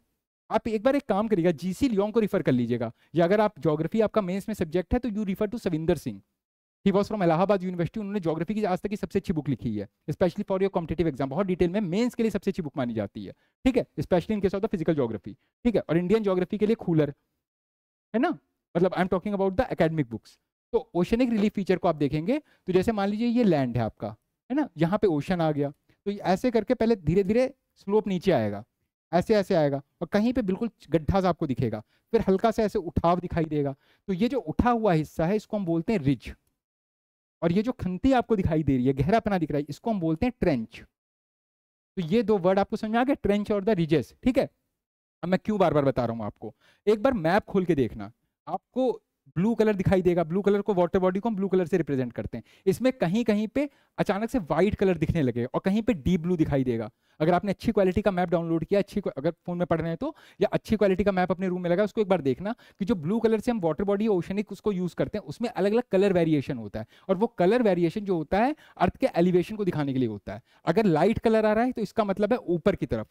आप एक बार एक काम करिएगा जीसी लियोंग को रिफर कर लीजिएगा या अगर आप जोग्राफी आपका मेंस में सब्जेक्ट है तो you refer to Savinder Singh he was from Allahabad university उन्होंने जोग्राफी की आज तक की सबसे अच्छी बुक लिखी है specially for your competitive exam बहुत डिटेल में मेंस के लिए सबसे अच्छी बुक मानी जाती है ठीक है specially in case of the physical geography ठीक है और इंडियन जोग्राफी के लिए खूलर है ना मतलब I am talking about the academic books तो ओशनिक रिलीफ फीचर को आप देखेंगे तो जैसे मान लीजिए ये लैंड है आपका है ना यहाँ पे ओशन आ गया तो ऐसे करके पहले धीरे धीरे स्लोप नीचे आएगा ऐसे ऐसे आएगा और कहीं पे बिल्कुल गड्ढा सा आपको दिखेगा फिर हल्का सा ऐसे उठाव दिखाई देगा तो ये जो उठा हुआ हिस्सा है इसको हम बोलते हैं रिज और ये जो खंती आपको दिखाई दे रही है गहरा पना दिख रहा है इसको हम बोलते हैं ट्रेंच तो ये दो वर्ड आपको समझ आ गए ट्रेंच और द रिजेस ठीक है अब मैं क्यों बार बार बता रहा हूँ आपको एक बार मैप खोल के देखना आपको ब्लू कलर दिखाई देगा ब्लू कलर को वाटर बॉडी को हम ब्लू कलर से रिप्रेजेंट करते हैं इसमें कहीं कहीं पे अचानक से व्हाइट कलर दिखने लगे और कहीं पे डीप ब्लू दिखाई देगा अगर आपने अच्छी क्वालिटी का मैप डाउनलोड किया अच्छी अगर फोन में पढ़ रहे हैं तो या अच्छी क्वालिटी का मैप अपने रूम में लगा उसको एक बार देखना कि जो ब्लू कलर से हम वाटर बॉडी ओशनिक उसको यूज करते हैं उसमें अलग अलग कलर वेरिएशन होता है और वो कलर वेरिएशन जो होता है अर्थ के एलिवेशन को दिखाने के लिए होता है अगर लाइट कलर आ रहा है तो इसका मतलब है ऊपर की तरफ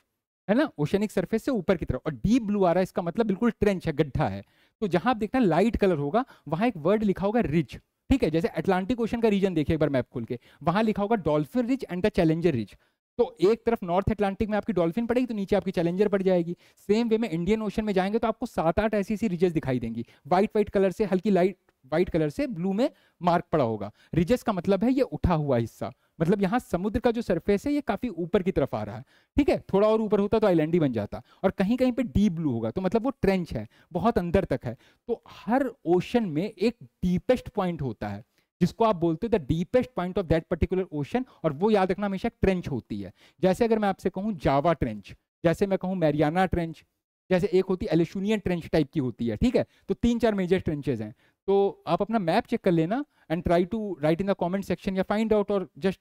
है ना ओशनिक सरफेस से ऊपर की तरफ और डीप ब्लू आ रहा है इसका मतलब बिल्कुल ट्रेंच है गड्ढा है तो जहां आप देखना लाइट कलर होगा वहां एक वर्ड लिखा होगा रिच ठीक है जैसे अटलांटिक ओशन का रीजन देखिए एक बार मैप खोल के वहां लिखा होगा dolphin ridge and the challenger ridge तो एक तरफ नॉर्थ अटलांटिक में आपकी डॉल्फिन पड़ेगी तो नीचे आपकी चैलेंजर पड़ जाएगी सेम वे में इंडियन ओशन में जाएंगे तो आपको सात आठ ऐसी ऐसी रिजेस दिखाई देंगी व्हाइट व्हाइट कलर से हल्की लाइट व्हाइट कलर से ब्लू में मार्क पड़ा होगा रिजेस का मतलब है ये उठा हुआ हिस्सा मतलब यहाँ समुद्र का जो सरफेस है ये काफी ऊपर की तरफ आ रहा है ठीक है थोड़ा और ऊपर होता तो आइलैंड ही बन जाता और कहीं कहीं पे डीप ब्लू होगा तो मतलब वो ट्रेंच है बहुत अंदर तक है तो हर ओशन में एक डीपेस्ट पॉइंट होता है जिसको आप बोलते हो the deepest point of that particular ocean और वो याद रखना हमेशा ट्रेंच होती है जैसे अगर मैं आपसे कहूँ जावा ट्रेंच जैसे मैं कहूँ मैरियाना ट्रेंच जैसे एक होती है एलिशूनियन ट्रेंच टाइप की होती है ठीक है तो तीन चार मेजर ट्रेंचेज हैं तो आप अपना मैप चेक कर लेना and try to write in the comment section या फाइंड आउट और just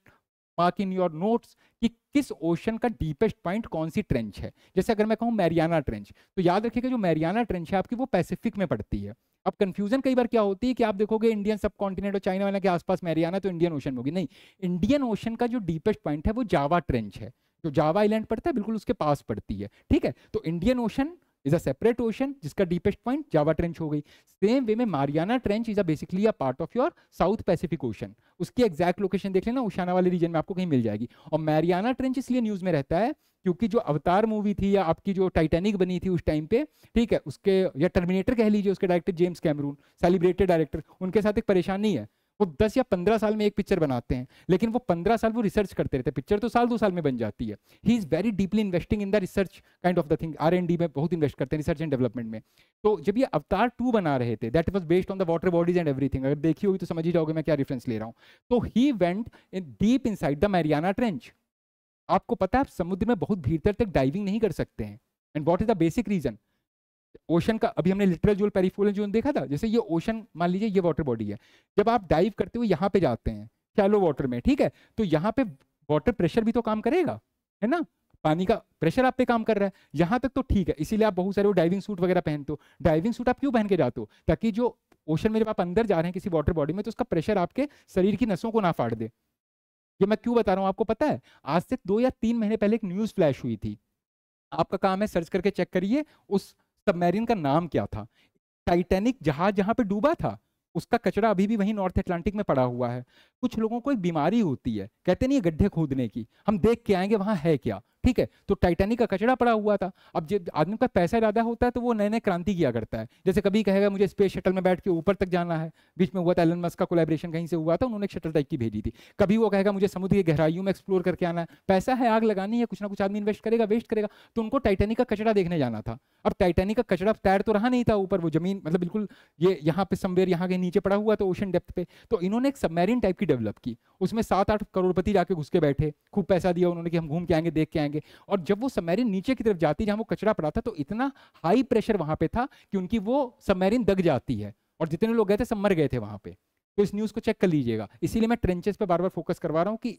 mark in your notes कि किस ओशन का डीपेस्ट पॉइंट कौन सी ट्रेंच है जैसे अगर मैं कहूँ मैरियाना ट्रेंच तो याद रखिएगा जो मैरियाना ट्रेंच है आपकी वो पैसिफिक में पड़ती है अब कंफ्यूजन कई बार क्या होती है कि आप देखोगे इंडियन सब कॉन्टिनेंट और चाइना वाला के आसपास मैरियाना तो इंडियन ओशन होगी नहीं इंडियन ओशन का जो डीपेस्ट पॉइंट है वो जावा ट्रेंच है जो जावा आइलैंड पड़ता है बिल्कुल उसके पास पड़ती है ठीक है तो Indian ocean is a separate ocean जिसका डीपेस्ट पॉइंट जावा ट्रेंच हो गई सेम वे में Mariana trench is a basically a part of your south Pacific ocean उसकी एग्जैक्ट लोकेशन देख लेना उशाना वाले रीजन में आपको कहीं मिल जाएगी और मैरियाना ट्रेंच इसलिए न्यूज में रहता है क्योंकि जो अवतार मूवी थी या आपकी जो टाइटैनिक बनी थी उस टाइम पे ठीक है उसके या टर्मिनेटर कह लीजिए उसके director James Cameron celebrated director उनके साथ एक परेशानी है वो दस या पंद्रह साल में एक पिक्चर बनाते हैं लेकिन वो पंद्रह साल वो रिसर्च करते रहते हैं पिक्चर तो साल दो साल में बन जाती है he is very deeply investing in the research kind of the thing R and D में बहुत इन्वेस्ट करते हैं रिसर्च एंड डेवलपमेंट में तो जब ये अवतार टू बना रहे थे that was based on the water bodies and everything अगर देखी होगी तो समझ ही जाओगे मैं क्या रेफरेंस ले रहा हूँ तो he went in deep inside the Mariana trench आपको पता है आप समुद्र में बहुत भीतर तक डाइविंग नहीं कर सकते हैं and what is the basic reason ocean का अभी हमने लिटरल जोन पेरीफोल जोन देखा था जैसे ये ओशन मान लीजिए ये वाटर बॉडी है जब आप डाइव करते हुए यहाँ पे जाते हैं शैलो वाटर में ठीक है तो यहाँ पे वाटर प्रेशर भी तो काम करेगा है ना पानी का प्रेशर आप पे काम कर रहा है यहाँ तक तो ठीक है इसीलिए आप बहुत सारे वो डाइविंग सूट वगैरह पहनते हो डाइविंग सूट आप क्यों पहन के जाते हो ताकि जो ओशन में जब आप अंदर जा रहे हैं किसी वाटर बॉडी में तो उसका प्रेशर आपके शरीर की नसों को ना फाड़ दे ये मैं क्यों बता रहा हूँ आपको पता है आज से दो या तीन महीने पहले एक न्यूज़ फ्लैश हुई थी आपका काम है सर्च करके चेक करिए उस सबमेरिन का नाम क्या था टाइटेनिक जहाज जहाँ पे डूबा था उसका कचरा अभी भी वहीं नॉर्थ अटलांटिक में पड़ा हुआ है कुछ लोगों को एक बीमारी होती है कहते नहीं गड्ढे खोदने की हम देख के आएंगे वहाँ है क्या ठीक है तो टाइटेनिक का कचरा पड़ा हुआ था अब जब आदमी का पैसा ज्यादा होता है तो वो नए नए क्रांति किया करता है जैसे कभी कहेगा मुझे स्पेस शटल में बैठ के ऊपर तक जाना है बीच में हुआ था एलन मस्क का कोलेब्रेशन कहीं से हुआ था उन्होंने एक शटल टाइप की भेजी थी कभी वो कहेगा मुझे समुद्र की गहराइयों में एक्सप्लोर करके आना है पैसा है आग लगानी है कुछ ना कुछ आदमी इन्वेस्ट करेगा वेस्ट करेगा तो उनको टाइटेनिक का कचरा देखने जाना था अब टाइटेनिक का कचरा तैर तो रहा नहीं था ऊपर वो जमीन मतलब बिल्कुल ये यहाँ पे समवेयर यहाँ के नीचे पड़ा हुआ था ओशन डेप्थ पे तो इन्होंने एक सबमेरिन टाइप की डेवलप की उसमें सात आठ करोड़पति जाके घुस के बैठे खूब पैसा दिया उन्होंने कि हम घूम के आएंगे देख के आएंगे जाएंगे और जब वो सबमेरिन नीचे की तरफ जाती है जहाँ वो कचरा पड़ा था तो इतना हाई प्रेशर वहां पे था कि उनकी वो सबमेरिन दग जाती है और जितने लोग गए थे सब मर गए थे वहां पे तो इस न्यूज़ को चेक कर लीजिएगा इसीलिए मैं ट्रेंचेस पे बार बार फोकस करवा रहा हूँ कि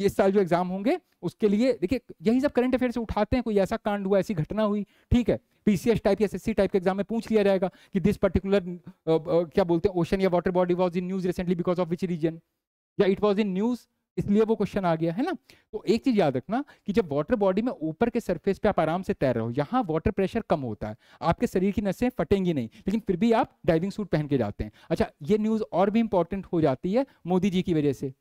ये साल जो एग्जाम होंगे उसके लिए देखिए यही सब करंट अफेयर से उठाते हैं कोई ऐसा कांड हुआ ऐसी घटना हुई ठीक है पीसीएस टाइप या एसएससी टाइप के एग्जाम में पूछ लिया जाएगा कि दिस पर्टिकुलर क्या बोलते हैं ओशन या water body was in news recently because of which region या इट वॉज इन न्यूज़ इसलिए वो क्वेश्चन आ गया है ना तो एक चीज याद रखना कि जब वाटर बॉडी में ऊपर के सरफेस पे आप आराम से तैर रहे हो यहाँ वाटर प्रेशर कम होता है आपके शरीर की नसें फटेंगी नहीं लेकिन फिर भी आप डाइविंग सूट पहन के जाते हैं अच्छा ये न्यूज और भी इंपॉर्टेंट हो जाती है मोदी जी की वजह से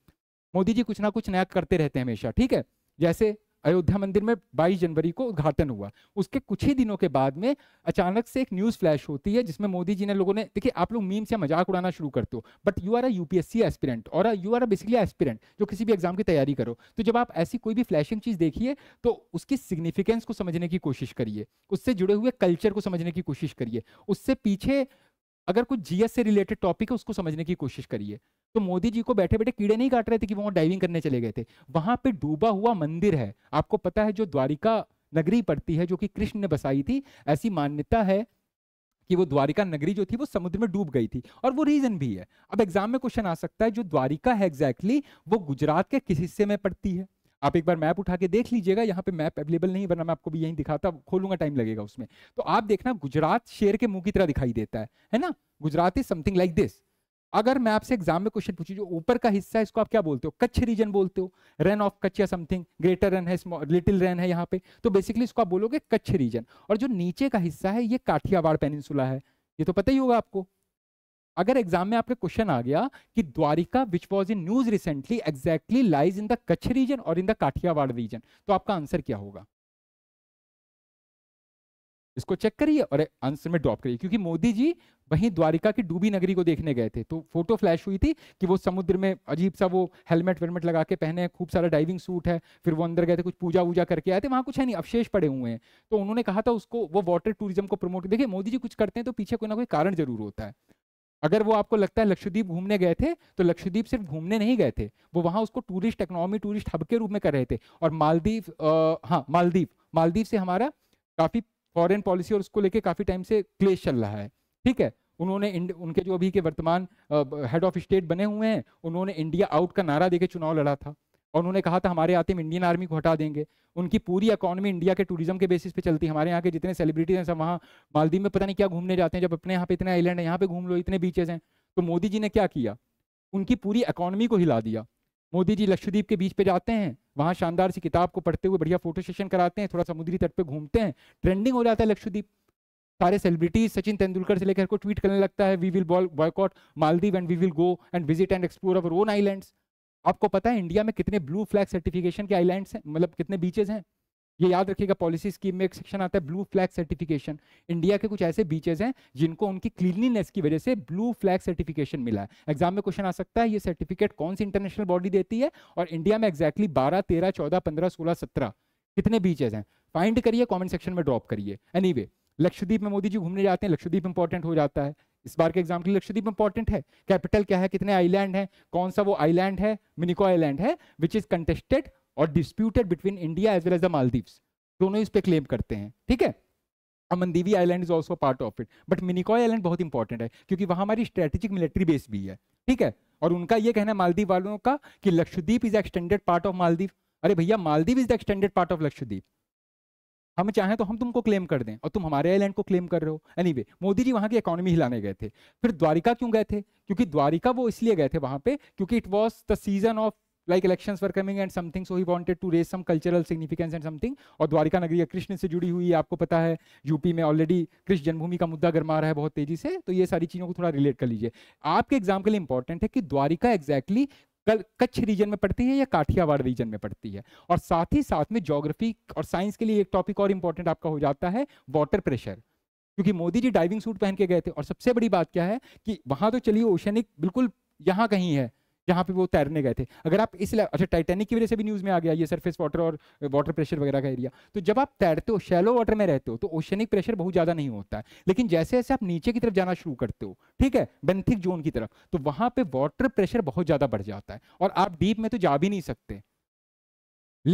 मोदी जी कुछ ना कुछ नया करते रहते हैं हमेशा ठीक है जैसे अयोध्या मंदिर में 22 जनवरी को उद्घाटन हुआ उसके कुछ ही दिनों के बाद में अचानक से एक न्यूज़ फ्लैश होती है जिसमें मोदी जी ने लोगों ने देखिए आप लोग मीम से मजाक उड़ाना शुरू करते हो but you are a UPSC aspirant और you are a basically aspirant जो किसी भी एग्जाम की तैयारी करो तो जब आप ऐसी कोई भी फ्लैशिंग चीज़ देखिए तो उसकी सिग्निफिकेंस को समझने की कोशिश करिए उससे जुड़े हुए कल्चर को समझने की कोशिश करिए उससे पीछे अगर कुछ जीएस से रिलेटेड टॉपिक है उसको समझने की कोशिश करिए तो मोदी जी को बैठे बैठे कीड़े नहीं काट रहे थे कि वो डाइविंग करने चले गए थे वहां पे डूबा हुआ मंदिर है आपको पता है जो द्वारिका नगरी पड़ती है जो कि कृष्ण ने बसाई थी ऐसी मान्यता है कि वो द्वारिका नगरी जो थी वो समुद्र में डूब गई थी और वो रीजन भी है अब एग्जाम में क्वेश्चन आ सकता है जो द्वारिका है एग्जैक्टली exactly, वो गुजरात के किस हिस्से में पड़ती है आप एक बार मैप उठा के देख लीजिएगा यहाँ पे मैप अवेलेबल नहीं वरना मैं आपको भी यही दिखाता खोलूंगा टाइम लगेगा उसमें तो आप देखना गुजरात शेर के मुंह की तरह दिखाई देता है है ना Gujarat is something like this अगर मैं आपसे एग्जाम में क्वेश्चन पूछूं जो ऊपर का हिस्सा है इसको आप क्या बोलते हो कच्छ रीजन बोलते हो रन ऑफ कच्छ या समथिंग ग्रेटर रन है लिटिल रन है यहाँ पे तो बेसिकली इसको आप बोलोगे कच्छ रीजन और जो नीचे का हिस्सा है ये काठियावाड़ पेनिनसुला है ये तो पता ही होगा आपको अगर एग्जाम में आपके क्वेश्चन आ गया कि Dwarika which was in news recently exactly lies in the Kutch region और इन द काठियावाड़ रीजन तो आपका आंसर क्या होगा इसको चेक करिए और आंसर में ड्रॉप करिए क्योंकि मोदी जी वहीं द्वारिका की डूबी नगरी को देखने गए थे तो फोटो फ्लैश हुई थी कि वो समुद्र में अजीब सा वो हेलमेट वेलमेट लगा के पहने खूब सारा डाइविंग सूट है फिर वो अंदर गए थे कुछ पूजा वूजा करके आए थे वहाँ कुछ है नहीं अवशेष पड़े हुए हैं तो उन्होंने कहा था उसको वो वाटर टूरिज्म को प्रमोट देखिए मोदी जी कुछ करते हैं तो पीछे कोई ना कोई कारण जरूर होता है अगर वो आपको लगता है लक्षद्वीप घूमने गए थे तो लक्षद्वीप सिर्फ घूमने नहीं गए थे वो वहाँ उसको टूरिस्ट इकोनॉमी टूरिस्ट हब के रूप में कर रहे थे और मालदीव हाँ मालदीव मालदीव से हमारा काफ़ी फॉरेन पॉलिसी और उसको लेके काफ़ी टाइम से क्लेश चल रहा है ठीक है उन्होंने उनके जो अभी के वर्तमान हेड ऑफ स्टेट बने हुए हैं उन्होंने इंडिया आउट का नारा देके चुनाव लड़ा था और उन्होंने कहा था हमारे आते तो हम इंडियन आर्मी को हटा देंगे उनकी पूरी इकोनॉमी इंडिया के टूरिज्म के बेसिस पे चलती है हमारे यहाँ के जितने सेलिब्रिटीज हैं सब वहाँ मालदीव में पता नहीं क्या घूमने जाते हैं जब अपने यहाँ पे इतने आइलैंड है यहाँ पे घूम लो इतने बीचेस हैं तो मोदी जी ने क्या किया उनकी पूरी इकोनॉमी को हिला दिया मोदी जी लक्षद्वीप के बीच पे जाते हैं वहाँ शानदार सी किताब को पढ़ते हुए बढ़िया फोटो सेशन कराते हैं थोड़ा समुद्री तट पे घूमते हैं ट्रेंडिंग हो जाता है लक्षद्वीप सारे सेलिब्रिटीज सचिन तेंदुलकर से लेकर को ट्वीट करने लगता है we will boycott Maldives and we will go and visit and explore our own island आपको पता है इंडिया में कितने ब्लू फ्लैग सर्टिफिकेशन के आईलैंड हैं मतलब कितने बीचेस हैं ये याद रखिएगा पॉलिसी स्कीम में एक सेक्शन आता है ब्लू फ्लैग सर्टिफिकेशन इंडिया के कुछ ऐसे बीचेस हैं जिनको उनकी क्लीनलीनेस की वजह से ब्लू फ्लैग सर्टिफिकेशन मिला है एग्जाम में क्वेश्चन आ सकता है ये सर्टिफिकेट कौन सी इंटरनेशनल बॉडी देती है और इंडिया में एक्जैक्टली बारह तेरह चौदह पंद्रह सोलह सत्रह कितने बीचेज हैं फाइंड करिए कॉमेंट सेक्शन में ड्रॉप करिए एनी लक्षद्वीप में मोदी जी घूमने जाते हैं लक्षद्वीप इंपॉर्टेंट हो जाता है इस बार के एग्जाम के लिए लक्षद्वीप इंपॉर्टेंट है कैपिटल क्या है कितने आइलैंड हैं कौन सा वो आइलैंड है मिनिको आइलैंड है विच इज कंटेस्टेड और disputed between India as well as the Maldives दोनों इस पे क्लेम करते हैं ठीक है Amindivi island is also part of it but Minicoy island बहुत इंपॉर्टेंट है क्योंकि वहां हमारी स्ट्रेटेजिक मिलिट्री बेस भी है ठीक है और उनका यह कहना है मालदीव वालों का कि Lakshadweep is extended part of Maldives अरे भैया Maldives is the extended part of Lakshadweep हम चाहें तो हम तुमको क्लेम कर दें और तुम हमारे आइलैंड को क्लेम कर रहे हो एनी anyway, मोदी जी वहां की इकोनॉमी हिलाने गए थे फिर द्वारिका क्यों गए थे क्योंकि द्वारिका वो इसलिए गए थे वहां पे क्योंकि it was the season of like elections were coming and something so he wanted to raise some cultural significance and something और द्वारिका नगरी कृष्ण से जुड़ी हुई आपको पता है यूपी में ऑलरेडी कृष्ण जन्मभूमि का मुद्दा गरमा रहा है बहुत तेजी से तो ये सारी चीज़ों को थोड़ा रिलेट कर लीजिए आपके एग्जाम के लिए इंपॉर्टेंट है कि द्वारिका एग्जैक्टली कच्छ रीजन में पड़ती है या काठियावाड़ रीजन में पड़ती है और साथ ही साथ में जोग्राफी और साइंस के लिए एक टॉपिक और इंपॉर्टेंट आपका हो जाता है वाटर प्रेशर क्योंकि मोदी जी डाइविंग सूट पहन के गए थे और सबसे बड़ी बात क्या है कि वहां तो चलिए ओशनिक बिल्कुल यहाँ कहीं है जहां पे वो तैरने गए थे अगर आप इस अच्छा टाइटेनिक की वजह से भी न्यूज़ में आ गया ये सरफेस वाटर और वाटर प्रेशर वगैरह का एरिया तो जब आप तैरते हो शैलो वाटर में रहते हो तो ओशनिक प्रेशर बहुत ज़्यादा नहीं होता है लेकिन जैसे जैसे आप नीचे की तरफ जाना शुरू करते हो ठीक है बेंथिक जोन की तरफ तो वहां पर वाटर प्रेशर बहुत ज़्यादा बढ़ जाता है और आप डीप में तो जा भी नहीं सकते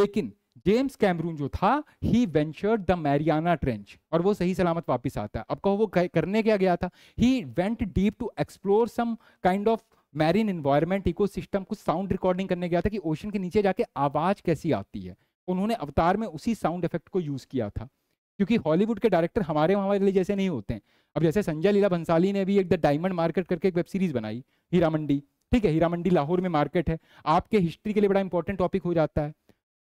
लेकिन जेम्स कैमरून जो था he venture the Mariana trench और वो सही सलामत वापस आता है अब कहो वो करने क्या गया था he went deep to explore some kind of marine environment eco कुछ साउंड रिकॉर्डिंग करने गया था कि ओशन के नीचे जाके आवाज़ कैसी आती है उन्होंने अवतार में उसी साउंड इफेक्ट को यूज़ किया था क्योंकि हॉलीवुड के डायरेक्टर हमारे हमारे लिए जैसे नहीं होते हैं अब जैसे संजय लीला भंसाली ने भी एक द डायमंड मार्केट करके एक वेब सीरीज़ बनाई हीरा मंडी ठीक है हीरा मंडी लाहौर में मार्केट है आपके हिस्ट्री के लिए बड़ा इंपॉर्टेंट टॉपिक हो जाता है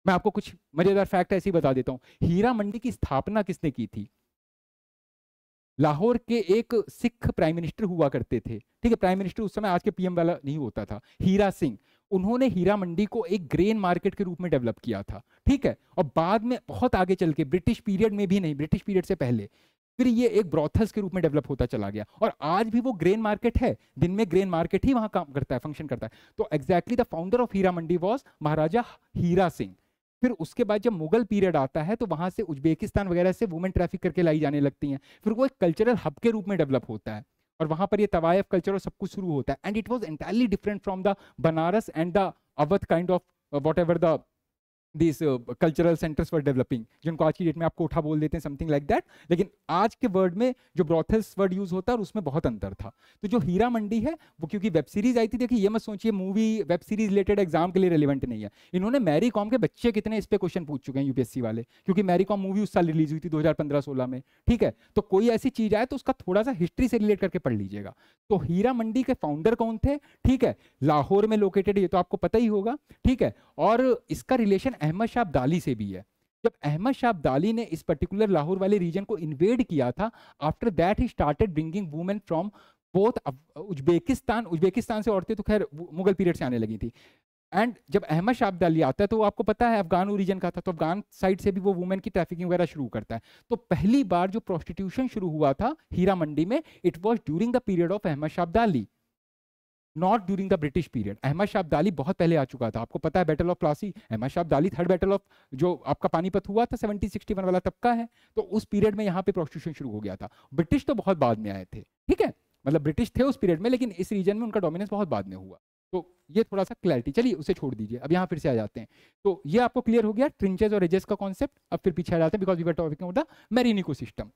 मैं आपको कुछ मज़ेदार फैक्ट ऐसे ही बता देता हूँ हीरा मंडी की स्थापना किसने की थी लाहौर के एक सिख प्राइम मिनिस्टर हुआ करते थे ठीक है प्राइम मिनिस्टर उस समय आज के पीएम वाला नहीं होता था हीरा सिंह उन्होंने हीरा मंडी को एक ग्रेन मार्केट के रूप में डेवलप किया था ठीक है और बाद में बहुत आगे चल के ब्रिटिश पीरियड में भी नहीं ब्रिटिश पीरियड से पहले फिर ये एक ब्रॉथल्स के रूप में डेवलप होता चला गया और आज भी वो ग्रेन मार्केट है दिन में ग्रेन मार्केट ही वहां काम करता है फंक्शन करता है तो exactly the founder of Heera Mandi was Maharaja Heera Singh फिर उसके बाद जब मुगल पीरियड आता है तो वहां से उज्बेकिस्तान वगैरह से वुमेन ट्रैफिक करके लाई जाने लगती हैं फिर वो एक कल्चरल हब के रूप में डेवलप होता है और वहां पर ये तवायफ कल्चर और सब कुछ शुरू होता है and it was entirely different from the Banaras and the Awadh kind of whatever the this cultural centres for developing जिनको आज की डेट में आप कोठा बोल देते हैं समथिंग लाइक दैट लेकिन आज के वर्ड में जो ब्रॉथल्स वर्ड यूज होता है उसमें बहुत अंतर था तो जो हीरा मंडी है वो क्योंकि वेब सीरीज आई थी देखिए ये मत सोचिए movie web series related exam के लिए रिलेवेंट नहीं है इन्होंने मैरी कॉम के बच्चे कितने इस पर क्वेश्चन पूछ चुके हैं यूपीएससी वाले क्योंकि मैरी कॉम मूवी उस साल रिलीज हुई थी दो हजार में ठीक है तो कोई ऐसी चीज आए तो उसका थोड़ा सा हिस्ट्री से रिलेट करके पढ़ लीजिएगा तो हीरा मंडी के फाउंडर कौन थे ठीक है लाहौर में लोकेटेड ये तो आपको पता ही होगा ठीक है और इसका रिलेशन अहमद शाह अब्दाली से भी है जब अहमद शाह अब्दाली ने इस पर्टिकुलर लाहौर वाले रीजन को इन्वेड किया था after that he started bringing women from both Uzbekistan Uzbekistan से औरतें तो खैर मुगल पीरियड से आने लगी थी एंड जब अहमद शाह अब्दाली आता है तो आपको पता है अफगान ओरिजन का था तो अफगान साइड से भी वो वुमेन की ट्रैफिकिंग वगैरह शुरू करता है तो पहली बार जो प्रोस्टिट्यूशन शुरू हुआ था हीरा मंडी में it was during the period of Ahmad Shah Abdali not during the British period Ahmad Shah Abdali बहुत पहले आ चुका था आपको पता है battle of Plassey Ahmad Shah Abdali third battle of जो आपका पानीपत हुआ था सेवनटीन सिक्सटी वन वाला तबका है तो उस पीरियड में यहाँ पे प्रोस्टिट्यूशन शुरू हो गया था ब्रिटिश तो बहुत बाद में आए थे ठीक है मतलब ब्रिटिश थे उस पीरियड में लेकिन इस रीजन में उनका डोमिनेंस बहुत बाद में हुआ तो ये थोड़ा सा क्लैरिटी चलिए उसे छोड़ दीजिए अब यहाँ फिर से आ जाते हैं तो ये आपको क्लियर हो गया ट्रिंचेज और एजेस का कॉन्सेप्ट अब फिर पीछे आ जाते हैं because we were topic the ecosystem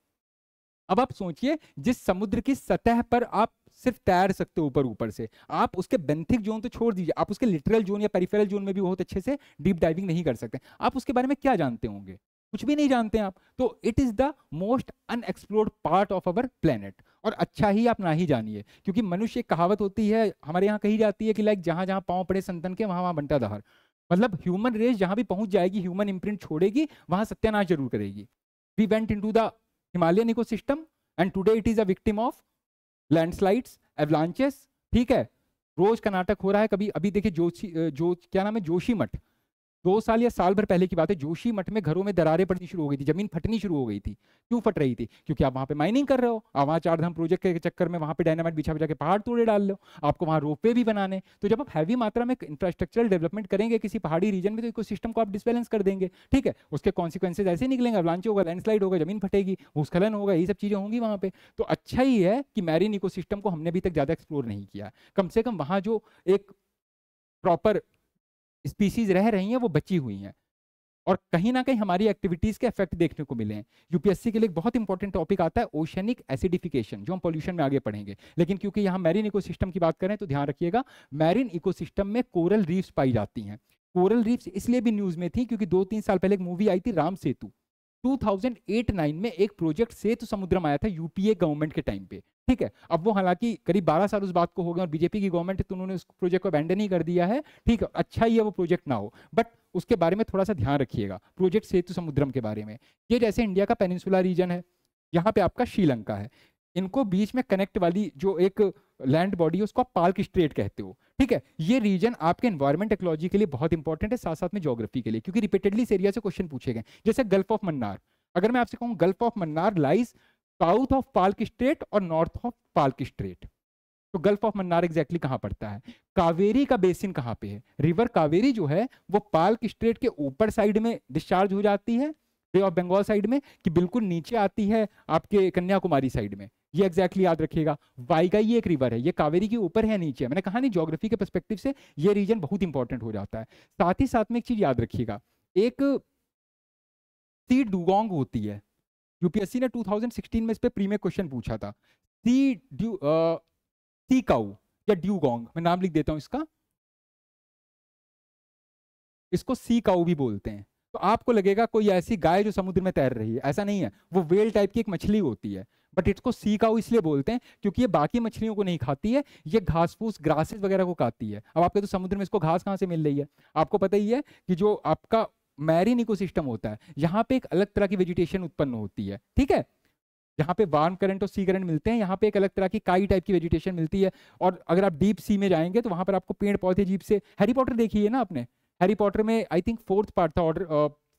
अब आप सोचिए जिस समुद्र की सतह पर आप सिर्फ तैर सकते हो ऊपर ऊपर से आप उसके बेंथिक जोन तो छोड़ दीजिए आप उसके लिटरल जोन या पेरिफेरल जोन में भी बहुत अच्छे से डीप डाइविंग नहीं कर सकते आप उसके बारे में क्या जानते होंगे कुछ भी नहीं जानते आप तो it is the most unexplored part of our planet और अच्छा ही आप ना ही जानिए क्योंकि मनुष्य एक कहावत होती है हमारे यहाँ कही जाती है कि लाइक जहां जहां पाँव पड़े संतन के वहां वहां बनता दहर मतलब ह्यूमन रेस जहां भी पहुंच जाएगी ह्यूमन इम्प्रिंट छोड़ेगी वहां सत्यानाश जरूर करेगी we went into the Himalayan ecosystem and today it is a victim of landslides avalanches ठीक है रोज कर्नाटक हो रहा है कभी अभी देखिए जोशी जो क्या नाम है जोशी मठ दो साल या साल भर पहले की बात है जोशी मठ में घरों में दरारें पड़नी शुरू हो गई थी जमीन फटनी शुरू हो गई थी क्यों फट रही थी क्योंकि आप वहां पे माइनिंग कर रहे हो आप वहां चारधाम प्रोजेक्ट के चक्कर में वहां पे डायनामाइट बिछा बिछा के पहाड़ तोड़े डाल लो आपको वहां रोपवे भी बनाने तो जब आप हैवी मात्रा में इंफ्रास्ट्रक्चरल डेवलपमेंट करेंगे किसी पहाड़ी रीजन में तो इको सिस्टम को आप डिसबैलेंस कर देंगे ठीक है उसके कॉन्सिक्वेंसेज ऐसे निकलेंगे अवलांच होगा लैंडस्लाइड होगा जमीन फटेगी भूस्खलन होगा ये सब चीजें होंगी वहां पर तो अच्छा ही है कि मैरिन इको को हमने अभी तक ज्यादा एक्सप्लोर नहीं किया कम से कम वहां जो एक प्रॉपर स्पीसीज रह रही हैं वो बची हुई हैं और कहीं ना कहीं हमारी एक्टिविटीज़ के इफेक्ट देखने को मिले हैं यूपीएससी के लिए बहुत इंपॉर्टेंट टॉपिक आता है ओशनिक एसिडिफिकेशन जो हम पोल्यूशन में आगे पढ़ेंगे लेकिन क्योंकि यहाँ मैरिन इकोसिस्टम की बात करें तो ध्यान रखिएगा मैरीन इकोसिस्टम में कोरल रीफ्स पाई जाती हैं कोरल रीफ्स इसलिए भी न्यूज़ में थी क्योंकि दो तीन साल पहले एक मूवी आई थी राम सेतु 2008-9 में एक प्रोजेक्ट सेतु समुद्रम आया था यूपीए गवर्नमेंट के टाइम पे ठीक है अब वो हालांकि करीब 12 साल उस बात को हो गया और बीजेपी की गवर्नमेंट है तो उन्होंने उस प्रोजेक्ट को बैंड ही कर दिया है ठीक है अच्छा ही है वो प्रोजेक्ट ना हो बट उसके बारे में थोड़ा सा ध्यान रखिएगा प्रोजेक्ट सेतु समुद्रम के बारे में ये जैसे इंडिया का पेनिसुला रीजन है यहाँ पे आपका श्रीलंका है इनको बीच में कनेक्ट वाली जो एक लैंड बॉडी है उसको आप पार्क स्ट्रेट कहते हो ठीक है ये रीजन आपके एनवायरमेंट एक्लोलॉजी के लिए बहुत इंपॉर्टेंट है साथ साथ में जोग्राफी के लिए क्योंकि रिपीटेडली इस एरिया से क्वेश्चन पूछे गए जैसे गल्फ ऑफ मन्नार अगर मैं आपसे कहूँ gulf of Mannar lies south of Palk strait और नॉर्थ ऑफ पार्क स्ट्रेट तो गल्फ ऑफ मन्नार एग्जैक्टली कहाँ पड़ता है कावेरी का बेसिन कहाँ पे है रिवर कावेरी जो है वो पार्क स्ट्रेट के ऊपर साइड में डिस्चार्ज हो जाती है बे ऑफ बंगाल साइड में कि बिल्कुल नीचे आती है आपके कन्याकुमारी साइड में ये एग्जैक्टली exactly याद रखिएगा वाइगा ये एक रिवर है ये कावेरी के ऊपर है नीचे मैंने कहा नहीं जोग्राफी के परस्पेक्टिव से ये रीजन बहुत इंपॉर्टेंट हो जाता है साथ ही साथ में एक चीज याद रखिएगा एक सी डुगोंग होती है यूपीएससी ने 2016 में इस पर प्रीमियर क्वेश्चन पूछा था सी ड्यू सी काऊ या ड्यूगोंग मैं नाम लिख देता हूँ इसका इसको सी काऊ भी बोलते हैं तो आपको लगेगा कोई ऐसी गाय जो समुद्र में तैर रही है ऐसा नहीं है वो वेल टाइप की एक मछली होती है बट इट्स को सी काउ इसलिए बोलते हैं क्योंकि ये बाकी मछलियों को नहीं खाती है ये घास फूस ग्रासेस वगैरह को खाती है अब आपके तो समुद्र में इसको घास कहाँ से मिल रही है आपको पता ही है कि जो आपका मैरिन इको होता है यहाँ पे एक अलग तरह की वेजिटेशन उत्पन्न होती है ठीक है यहाँ पे वार्म करंट और सी करंट मिलते हैं यहाँ पे एक अलग तरह की काई टाइप की वेजिटेशन मिलती है और अगर आप डीप सी में जाएंगे तो वहां पर आपको पेड़ पौधे जीप से हैरी पॉटर देखिए ना आपने हैरी पॉटर में आई थिंक फोर्थ पार्ट था ऑर्डर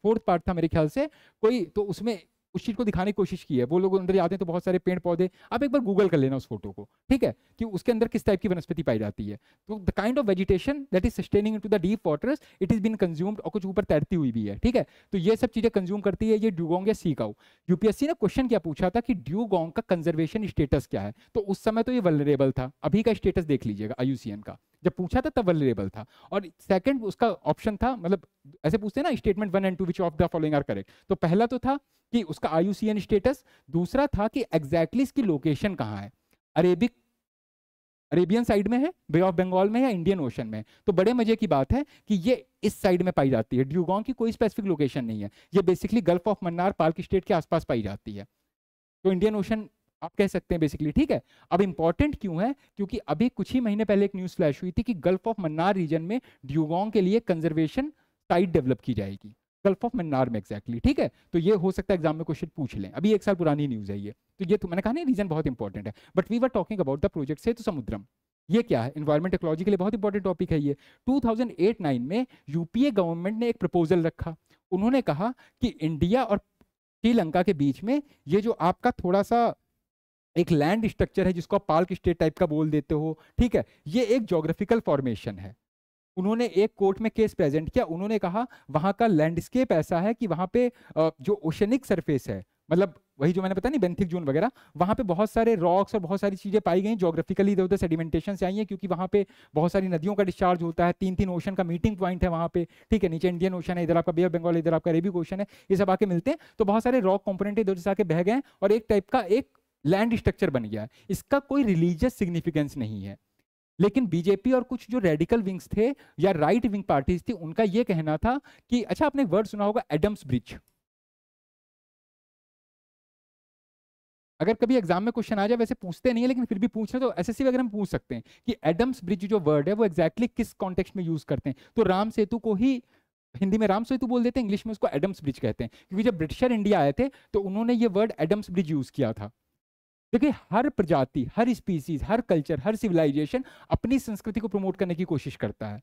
फोर्थ पार्ट था मेरे ख्याल से कोई तो उसमें उस चीज को दिखाने की कोशिश की है वो लोग अंदर जाते हैं तो बहुत सारे पेड़ पौधे आप एक बार गूगल कर लेना उस फोटो को ठीक है कि उसके अंदर किस टाइप की वनस्पति पाई जाती है तो the kind of vegetation that is sustaining to the deep waters it is been consumed और कुछ ऊपर तैरती हुई भी है ठीक है तो ये सब चीजें कंज्यूम करती है ये ड्यूगोंग या सीकाउ यूपीएससी ने क्वेश्चन क्या पूछा था कि ड्यूगोंग का कंजर्वेशन स्टेटस क्या है तो उस समय तो ये वलरेबल था अभी का स्टेटस देख लीजिएगा आयुसीएन का जब पूछा था तब वेलेबल था और सेकंड उसका ऑप्शन था मतलब ऐसे पूछते हैं ना statement one and two which of the following are correct तो पहला तो था कि उसका आयु स्टेटस दूसरा था कि एग्जैक्टली exactly इसकी लोकेशन कहाँ है अरेबिक अरेबियन साइड में है बे ऑफ बंगाल में या इंडियन ओशन में तो बड़े मजे की बात है कि ये इस साइड में पाई जाती है ड्यूगोंग की कोई स्पेसिफिक लोकेशन नहीं है ये basically gulf of Mannar Palk strait के आसपास पाई जाती है तो इंडियन ओशन आप कह सकते हैं बेसिकली ठीक है अब इंपॉर्टेंट क्यों है क्योंकि अभी कुछ ही महीने पहले एक न्यूज फ्लैश हुई थी कि गल्फ ऑफ मन्नार रीजन में ड्यूगोंग के लिए कंजर्वेशन साइट डेवलप की जाएगी गल्फ ऑफ मन्नार में एक्जैक्टली exactly, ठीक है तो ये हो सकता है एग्जाम में क्वेश्चन पूछ लें अभी एक साल पुरानी न्यूज है ये तो ये तो मैंने कहा ना रीजन बहुत इंपॉर्टेंट है but we were talking about the project से तो समुद्रम ये क्या है इन्वायरमेंट टेक्नोलॉजी के लिए बहुत इंपॉर्टेंट टॉपिक है ये 2008-9 में यूपीए गवर्नमेंट ने एक प्रपोजल रखा उन्होंने कहा कि इंडिया और श्रीलंका के बीच में ये जो आपका थोड़ा सा एक लैंड स्ट्रक्चर है जिसको आप पार्क स्टेट टाइप का बोल देते हो ठीक है ये एक जोग्राफिकल फॉर्मेशन है उन्होंने एक कोर्ट में केस प्रेजेंट किया उन्होंने कहा वहां का लैंडस्केप ऐसा है कि वहां पे जो ओशनिक सरफेस है मतलब वही जो मैंने पता नहीं बेंथिक जून वगैरह वहां पे बहुत सारे रॉक्स और बहुत सारी चीजें पाई गई जोग्राफिकली इधर उधर सेडिमेंटेशन से आई है क्योंकि वहां पे बहुत सारी नदियों का डिस्चार्ज होता है तीन तीन ओशन का मीटिंग पॉइंट है वहां पे ठीक है नीचे इंडियन ओशन है इधर आपका बे ऑफ बंगाल इधर आपका अरेबिक ओशन है ये सब आके मिलते हैं तो बहुत सारे रॉक कॉम्पोनेंट इधर से आके बह गए और एक टाइप का एक लैंड स्ट्रक्चर बन गया इसका कोई रिलीजियस सिग्निफिकेंस नहीं है लेकिन बीजेपी और कुछ जो रेडिकल विंग्स थे या राइट विंग पार्टीज थी उनका यह कहना था कि अच्छा आपने वर्ड सुना होगा एडम्स ब्रिज अगर कभी एग्जाम में क्वेश्चन आ जाए वैसे पूछते नहीं है लेकिन फिर भी पूछ रहे तो एसएससी वगैरह में पूछ सकते हैं कि एडम्स ब्रिज जो वर्ड है वो एग्जैक्टली exactly किस कॉन्टेक्स्ट में यूज करते हैं तो राम सेतु को ही हिंदी में राम सेतु बोल देते हैं इंग्लिश में उसको एडम्स ब्रिज कहते हैं क्योंकि जब ब्रिटिशर इंडिया आए थे तो उन्होंने ये वर्ड एडम्स ब्रिज यूज किया था देखिए हर प्रजाति हर स्पीसीज हर कल्चर हर सिविलाइजेशन अपनी संस्कृति को प्रमोट करने की कोशिश करता है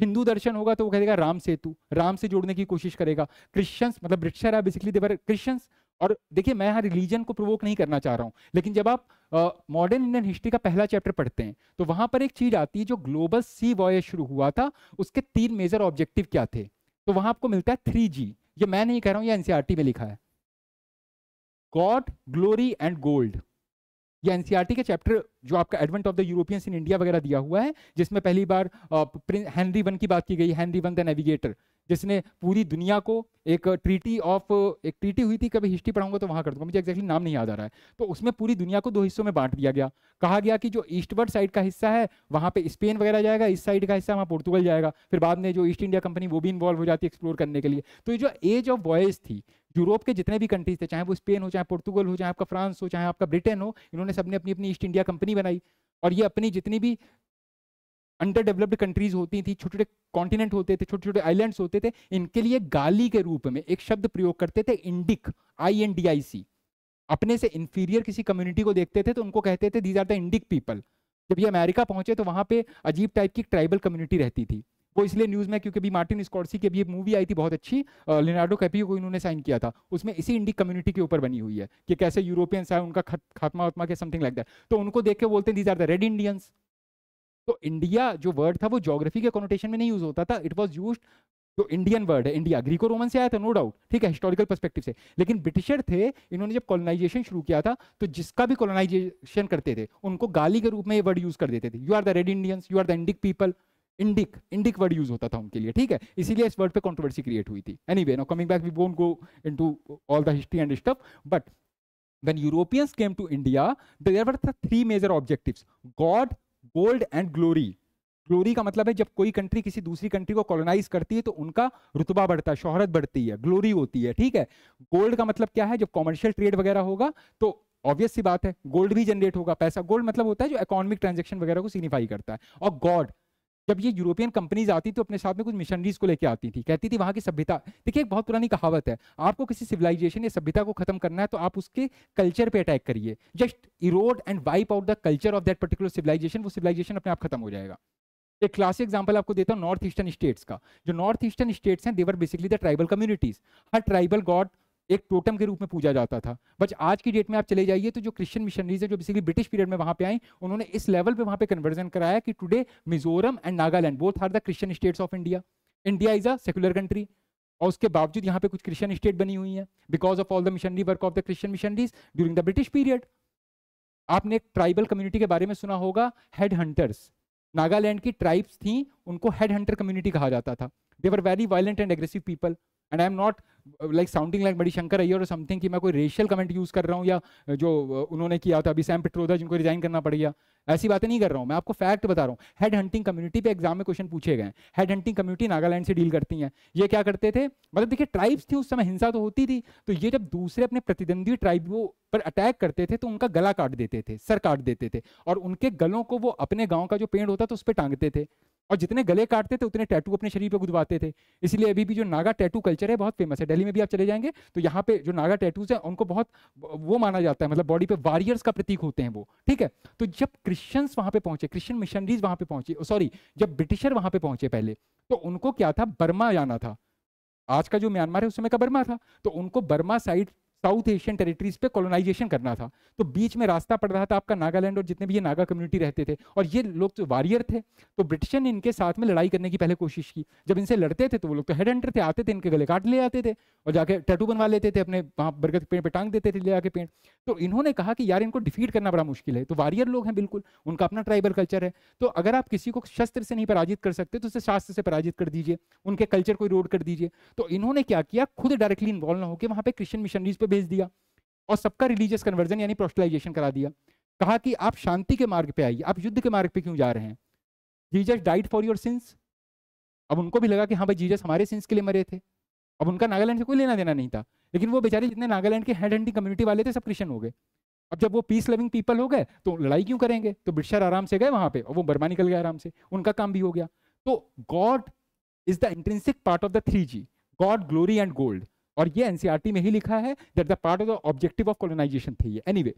हिंदू दर्शन होगा तो वो कहेगा राम सेतु राम से जोड़ने की कोशिश करेगा क्रिश्चियंस मतलब ब्रिटिशर है बेसिकली देवर क्रिश्चियंस और देखिए मैं यहाँ रिलीजन को प्रोवोक नहीं करना चाह रहा हूँ लेकिन जब आप मॉडर्न इंडियन हिस्ट्री का पहला चैप्टर पढ़ते हैं तो वहाँ पर एक चीज़ आती है जो ग्लोबल सी वॉयज शुरू हुआ था उसके तीन मेजर ऑब्जेक्टिव क्या थे तो वहाँ आपको मिलता है थ्री ये मैं नहीं कह रहा हूँ ये एनसीआरटी e में लिखा है गॉड ग्लोरी एंड गोल्ड ये एनसीआरटी e के चैप्टर जो आपका advent of the Europeans in India वगैरह दिया हुआ है जिसमें पहली बार प्रिंस हैनरी वन की बात की गई हैनरी वन द नेविगेटर जिसने पूरी दुनिया को एक ट्रीटी ऑफ एक ट्रीटी हुई थी कभी हिस्ट्री पढ़ाऊंगा तो वहाँ कर दूंगा मुझे एक्जैक्टली नाम नहीं याद आ रहा है तो उसमें पूरी दुनिया को दो हिस्सों में बांट दिया गया कहा गया कि जो ईस्टवर्ड साइड का हिस्सा है वहाँ पे स्पेन वगैरह जाएगा इस साइड का हिस्सा वहाँ पोर्तुगल जाएगा फिर बाद में जो ईस्ट इंडिया कंपनी वो भी इन्वॉल्व हो जाती है एक्सप्लोर करने के लिए तो ये जो एज ऑफ वॉयस थी यूरोप के जितने भी कंट्रीज थे चाहे वो स्पेन हो चाहे पोर्तुगल हो चाहे आपका फ्रांस हो चाहे आपका ब्रिटेन हो इन्होंने सबने अपनी अपनी ईस्ट इंडिया कंपनी नहीं बनाई और ये अपनी जितनी भी अंडर डेवलप्ड कंट्रीज होती थी छोटे छोटे कॉन्टिनेंट होते थे छोटे छोटे आइलैंड्स होते थे इनके लिए गाली के रूप में एक शब्द प्रयोग करते थे Indic I N D I C अपने से इंफीरियर किसी कम्युनिटी को देखते थे तो उनको कहते थे these are the Indic people जब ये अमेरिका पहुंचे तो वहां पे अजीब टाइप की ट्राइबल कम्युनिटी रहती थी वो इसलिए न्यूज़ में क्योंकि मार्टिन स्कॉर्सी की अभी मूवी आई थी बहुत अच्छी लिनाडो कैपियो को इन्होंने साइन किया था उसमें इसी इंडिक कम्युनिटी के ऊपर बनी हुई है कि कैसे यूरोपियंस है उनका खात्मा वात्मा के समथिंग लाइक दैट तो उनको देख के बोलते हैं these are the red Indians तो इंडिया जो वर्ड था वो जोग्राफी के कॉनोटेशन में नहीं यूज होता था इट वॉज यूज जो इंडियन वर्ड है इंडिया ग्रीको रोमन से आया था नो डाउट ठीक है हिस्टोरिकल पर्सपेक्टिव से लेकिन ब्रिटिशर थे इन्होंने जब कॉलोनाइजेशन शुरू किया था तो जिसका भी कॉलोनाइजेशन करते थे उनको गाली के रूप में ये वर्ड यूज कर देते थे you are the red Indians you are the Indic people Indic Indic word use होता था उनके लिए ठीक है इसीलिए इस वर्ड पे कंट्रोवर्सी क्रिएट हुई थी anyway no coming back we won't go into all the history and stuff but when Europeans came to India there were three major objective god gold and glory glory का मतलब है जब कोई कंट्री किसी दूसरी कंट्री को कॉलोनाइज करती है तो उनका रुतबा बढ़ता है शोहरत बढ़ती है ग्लोरी होती है ठीक है गोल्ड का मतलब क्या है जब कॉमर्शियल ट्रेड वगैरह होगा तो ऑब्वियस सी बात है गोल्ड भी जनरेट होगा पैसा गोल्ड मतलब होता है जो इकोनॉमिक ट्रांजेक्शन वगैरह को सिग्निफाई करता है और गॉड जब ये यूरोपियन कंपनीज आती तो अपने साथ में कुछ मिशनरीज को लेकर आती थी कहती थी वहां की सभ्यता देखिए एक बहुत पुरानी कहावत है आपको किसी सिविलाइजेशन या सभ्यता को खत्म करना है तो आप उसके कल्चर पे अटैक करिए just erode and wipe out the culture of that particular civilisation वो सिविलाइजेशन अपने आप खत्म हो जाएगा एक क्लासिक एग्जाम्पल आपको देता हूँ नॉर्थ ईस्टर्न स्टेट्स का जो नॉर्थ ईस्टर्न स्टेट्स हैं they're basically the tribal communities हर ट्राइबल गॉड एक टोटम के रूप में पूजा जाता था बट आज की डेट में आप चले जाइए तो जो क्रिश्चियन मिशनरीज है जो बेसिकली ब्रिटिश पीरियड में वहां पे आई उन्होंने इस लेवल पे वहां पे कन्वर्जन कराया कि today Mizoram and Nagaland both are the Christian states of India India is a secular country और उसके बावजूद यहाँ पे कुछ क्रिश्चियन स्टेट बनी हुई है because of all the missionary work of the Christian missionaries during the British period आपने एक ट्राइबल कम्युनिटी के बारे में सुना होगा हेड हंटर्स नागालैंड की ट्राइब्स थी उनको हेड हंटर कम्युनिटी कहा जाता था they were very violent and aggressive people and I am not like sounding like बड़ी शंकर अयर और समथिंग कि मैं कोई रेशियल कमेंट यूज़ कर रहा हूँ या uh, जो uh, उन्होंने किया था अभी सैम पिट्रोदा जिनको रिजाइन करना पड़ गया ऐसी बातें नहीं कर रहा हूँ मैं आपको फैक्ट बता रहा हूँ हेड हंटिंग कम्युनिटी पे एग्जाम में क्वेश्चन पूछे गए हेड हंटिंग कम्युनिटी नागालैंड से डील करती हैं ये क्या करते थे मतलब देखिए ट्राइब्स थी उस समय हिंसा तो होती थी तो ये जब दूसरे अपने प्रतिद्वंदी ट्राइबों पर अटैक करते थे तो उनका गला काट देते थे सर काट देते थे और उनके गलों को वो अपने गाँव का जो पेड़ होता था उस पर टांगते थे और जितने गले काटते थे उतने टैटू अपने शरीर पे गुदवाते थे इसलिए अभी भी जो नागा टैटू कल्चर है बहुत फेमस है दिल्ली में भी आप चले जाएंगे तो यहाँ पे जो नागा टैटूज हैं उनको बहुत वो माना जाता है मतलब बॉडी पे वॉरियर्स का प्रतीक होते हैं वो ठीक है तो जब क्रिश्चियंस वहाँ पे पहुंचे क्रिश्चियन मिशनरीज वहाँ पे पहुंचे सॉरी जब ब्रिटिशर वहाँ पे पहुंचे पहले तो उनको क्या था बर्मा जाना था आज का जो म्यांमार है उस समय का बर्मा था तो उनको Burma side south Asian territories पे कॉलोनाइजेशन करना था तो बीच में रास्ता पड़ रहा था आपका नागालैंड और जितने भी ये नागा कम्युनिटी रहते थे और ये लोग जो तो वारियर थे तो ब्रिटिशन ने इनके साथ में लड़ाई करने की पहले कोशिश की जब इनसे लड़ते थे तो वो लोग तो हेड हंटर थे आते थे इनके गले काट ले आते थे और जाके टैटू बनवा लेते थे अपने वहाँ बरगद के पेड़ पर टांग देते थे ले आके पेड़ तो इन्होंने कहा कि यार इनको डिफीट करना बड़ा मुश्किल है तो वारियर लोग हैं बिल्कुल उनका अपना ट्राइबल कल्चर है तो अगर आप किसी को शस्त्र से नहीं पराजित कर सकते तो उसे शास्त्र से पराजित कर दीजिए उनके कल्चर को रोड कर दीजिए तो इन्होंने क्या किया खुद डायरेक्टली इन्वॉल्व ना होकर वहाँ पे क्रिश्चियन मिशनरीज पर भेज दिया और सबका रिलीजियस कन्वर्जन यानी प्रोस्टलाइजेशन करा दिया कहा कि आप शांति के मार्ग पे आइए आप युद्ध के मार्ग पे क्यों जा रहे हैं Jesus died for your sins अब उनको भी लगा कि हाँ भाई जीजस हमारे सिंस के लिए मरे थे अब उनका नागालैंड से कोई लेना देना नहीं था लेकिन वो बेचारे जितने नागालैंड के हैंड हैंडिंग कम्युनिटी वाले थे सब क्रिश्चन हो गए अब जब वो पीस लविंग पीपल हो गए तो लड़ाई क्यों करेंगे तो ब्रिटिशर आराम से गए वहाँ पे और वो बर्मा निकल गया आराम से उनका काम भी हो गया तो god is the intrinsic part of the three G god glory and gold और ये एनसीआरटी e में ही लिखा है that the part of the objective of colonisation थे एनी वे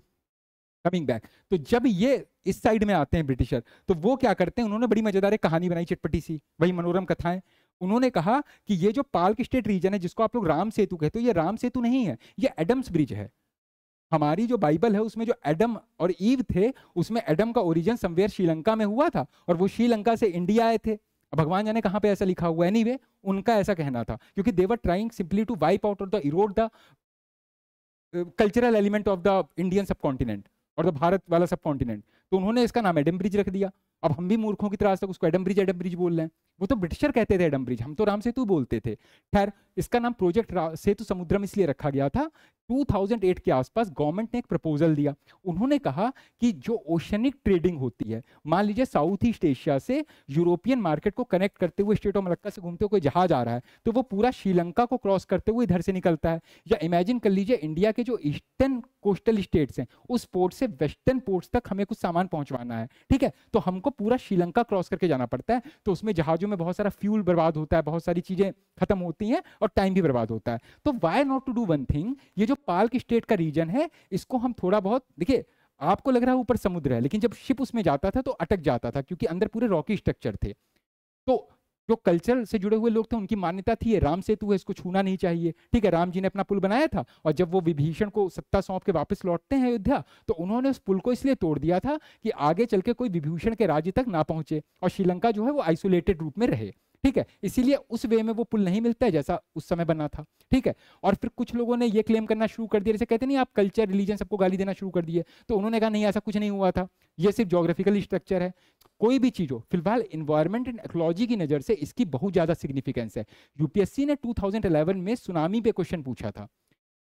कमिंग बैक तो जब ये इस साइड में आते हैं ब्रिटिशर तो वो क्या करते हैं उन्होंने बड़ी मजेदार कहानी बनाई चटपटी सी वही मनोरम कथाएं उन्होंने कहा कि ये जो पाल्क स्टेट रीजन है जिसको आप लोग राम सेतु कहते हो ये राम सेतु नहीं है ये एडम्स ब्रिज है हमारी जो बाइबल है उसमें जो एडम और ईव थे उसमें एडम का ओरिजिन समवेयर श्रीलंका में हुआ था और वो श्रीलंका से इंडिया आए थे भगवान जाने कहाँ पे ऐसा लिखा हुआ है एनी anyway, उनका ऐसा कहना था क्योंकि they're trying simply to wipe out of the erode the cultural element of the Indian subcontinent और द भारत वाला सब कॉन्टिनेंट तो उन्होंने इसका नाम एडम ब्रिज रख दिया अब हम भी मूर्खों की तरह आज तक उसको एडम ब्रिज एडम ब्रिज बोल रहे हैं वो तो ब्रिटिशर कहते थे एडम ब्रिज हम तो राम सेतु बोलते थे खैर इसका नाम प्रोजेक्ट सेतु समुद्रम इसलिए रखा गया था 2008 के आसपास गवर्नमेंट ने एक प्रपोजल दिया उन्होंने कहा कि जो ओशनिक ट्रेडिंग होती है मान लीजिए साउथ ईस्ट एशिया से यूरोपियन मार्केट को कनेक्ट करते हुए स्टेट ऑफ मलक्का से घूमते हुए कोई जहाज आ रहा है तो वो पूरा श्रीलंका को क्रॉस करते हुए इधर से निकलता है या इमेजिन कर लीजिए इंडिया के जो ईस्टर्न कोस्टल स्टेट्स हैं उस पोर्ट से वेस्टर्न पोर्ट्स तक हमें कुछ सामान सामान पहुंचवाना है ठीक है तो हमको पूरा श्रीलंका क्रॉस करके जाना पड़ता है तो उसमें जहाजों में बहुत सारा फ्यूल बर्बाद होता है बहुत सारी चीजें खत्म होती हैं और टाइम भी बर्बाद होता है तो why not to do one thing ये जो पाल्क स्टेट का रीजन है इसको हम थोड़ा बहुत देखिए आपको लग रहा है ऊपर समुद्र है लेकिन जब शिप उसमें जाता था तो अटक जाता था क्योंकि अंदर पूरे रॉकी स्ट्रक्चर थे तो जो कल्चर से जुड़े हुए लोग थे उनकी मान्यता थी ये राम सेतु है इसको छूना नहीं चाहिए ठीक है राम जी ने अपना पुल बनाया था और जब वो विभीषण को सत्ता सौंप के वापस लौटते हैं अयोध्या तो उन्होंने उस पुल को इसलिए तोड़ दिया था कि आगे चल के कोई विभीषण के राज्य तक ना पहुंचे और श्रीलंका जो है वो आइसोलेटेड रूप में रहे ठीक है इसीलिए उस वे में वो पुल नहीं मिलता है जैसा उस समय बना था ठीक है और फिर कुछ लोगों ने ये क्लेम करना शुरू कर दिया जैसे कहते नहीं आप कल्चर रिलीजन सबको गाली देना शुरू कर दिए तो उन्होंने कहा नहीं ऐसा कुछ नहीं हुआ था ये सिर्फ जोग्राफिकल स्ट्रक्चर है कोई भी चीज़ हो फिलहाल इन्वायरमेंट एंड एक्लॉजी की नज़र से इसकी बहुत ज़्यादा सिग्निफिकेंस है यूपीएससी ने टू में सुनामी पे क्वेश्चन पूछा था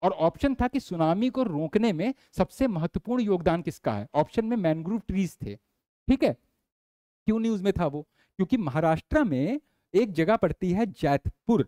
और ऑप्शन था कि सुनामी को रोकने में सबसे महत्वपूर्ण योगदान किसका है ऑप्शन में मैनग्रूव ट्रीज थे ठीक है क्यों न्यूज़ में था वो क्योंकि महाराष्ट्र में एक जगह पड़ती है जैतपुर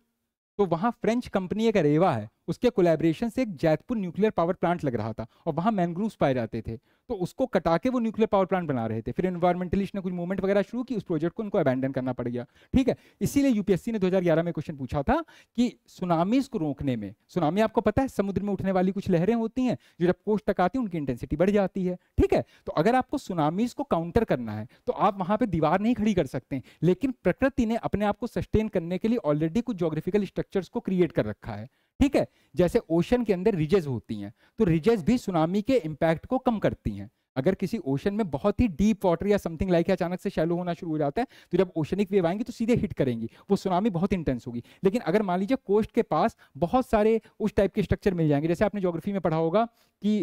तो वहां फ्रेंच कंपनी एक रेवा है उसके कोलेब्रेशन से एक जैतपुर न्यूक्लियर पावर प्लांट लग रहा था और वहाँ मैनग्रूव्स पाए जाते थे तो उसको कटा के वो न्यूक्लियर पावर प्लांट बना रहे थे फिर इन्वायरमेंटलिस्ट ने कुछ मूवमेंट वगैरह शुरू की उस प्रोजेक्ट को उनको अबैंडन करना पड़ गया ठीक है इसीलिए यूपीएससी ने 2011 में क्वेश्चन पूछा था कि सुनामीज को रोकने में सुनामी आपको पता है समुद्र में उठने वाली कुछ लहरें होती हैं जो जब कोष तक आती है उनकी इंटेंसिटी बढ़ जाती है ठीक है तो अगर आपको सुनामीज को काउंटर करना है तो आप वहाँ पर दीवार नहीं खड़ी कर सकते लेकिन प्रकृति ने अपने आप को सस्टेन करने के लिए ऑलरेडी कुछ जोग्राफिकल स्ट्रक्चर्स को क्रिएट कर रखा है ठीक है जैसे ओशन के अंदर रिजेज होती हैं तो रिजेज भी सुनामी के इम्पैक्ट को कम करती हैं अगर किसी ओशन में बहुत ही डीप वाटर या समथिंग लाइक अचानक से शैलो होना शुरू हो जाता है तो जब ओशनिक वेव आएंगी तो सीधे हिट करेंगी वो सुनामी बहुत इंटेंस होगी लेकिन अगर मान लीजिए कोस्ट के पास बहुत सारे उस टाइप के स्ट्रक्चर मिल जाएंगे जैसे आपने ज्योग्राफी में पढ़ा होगा कि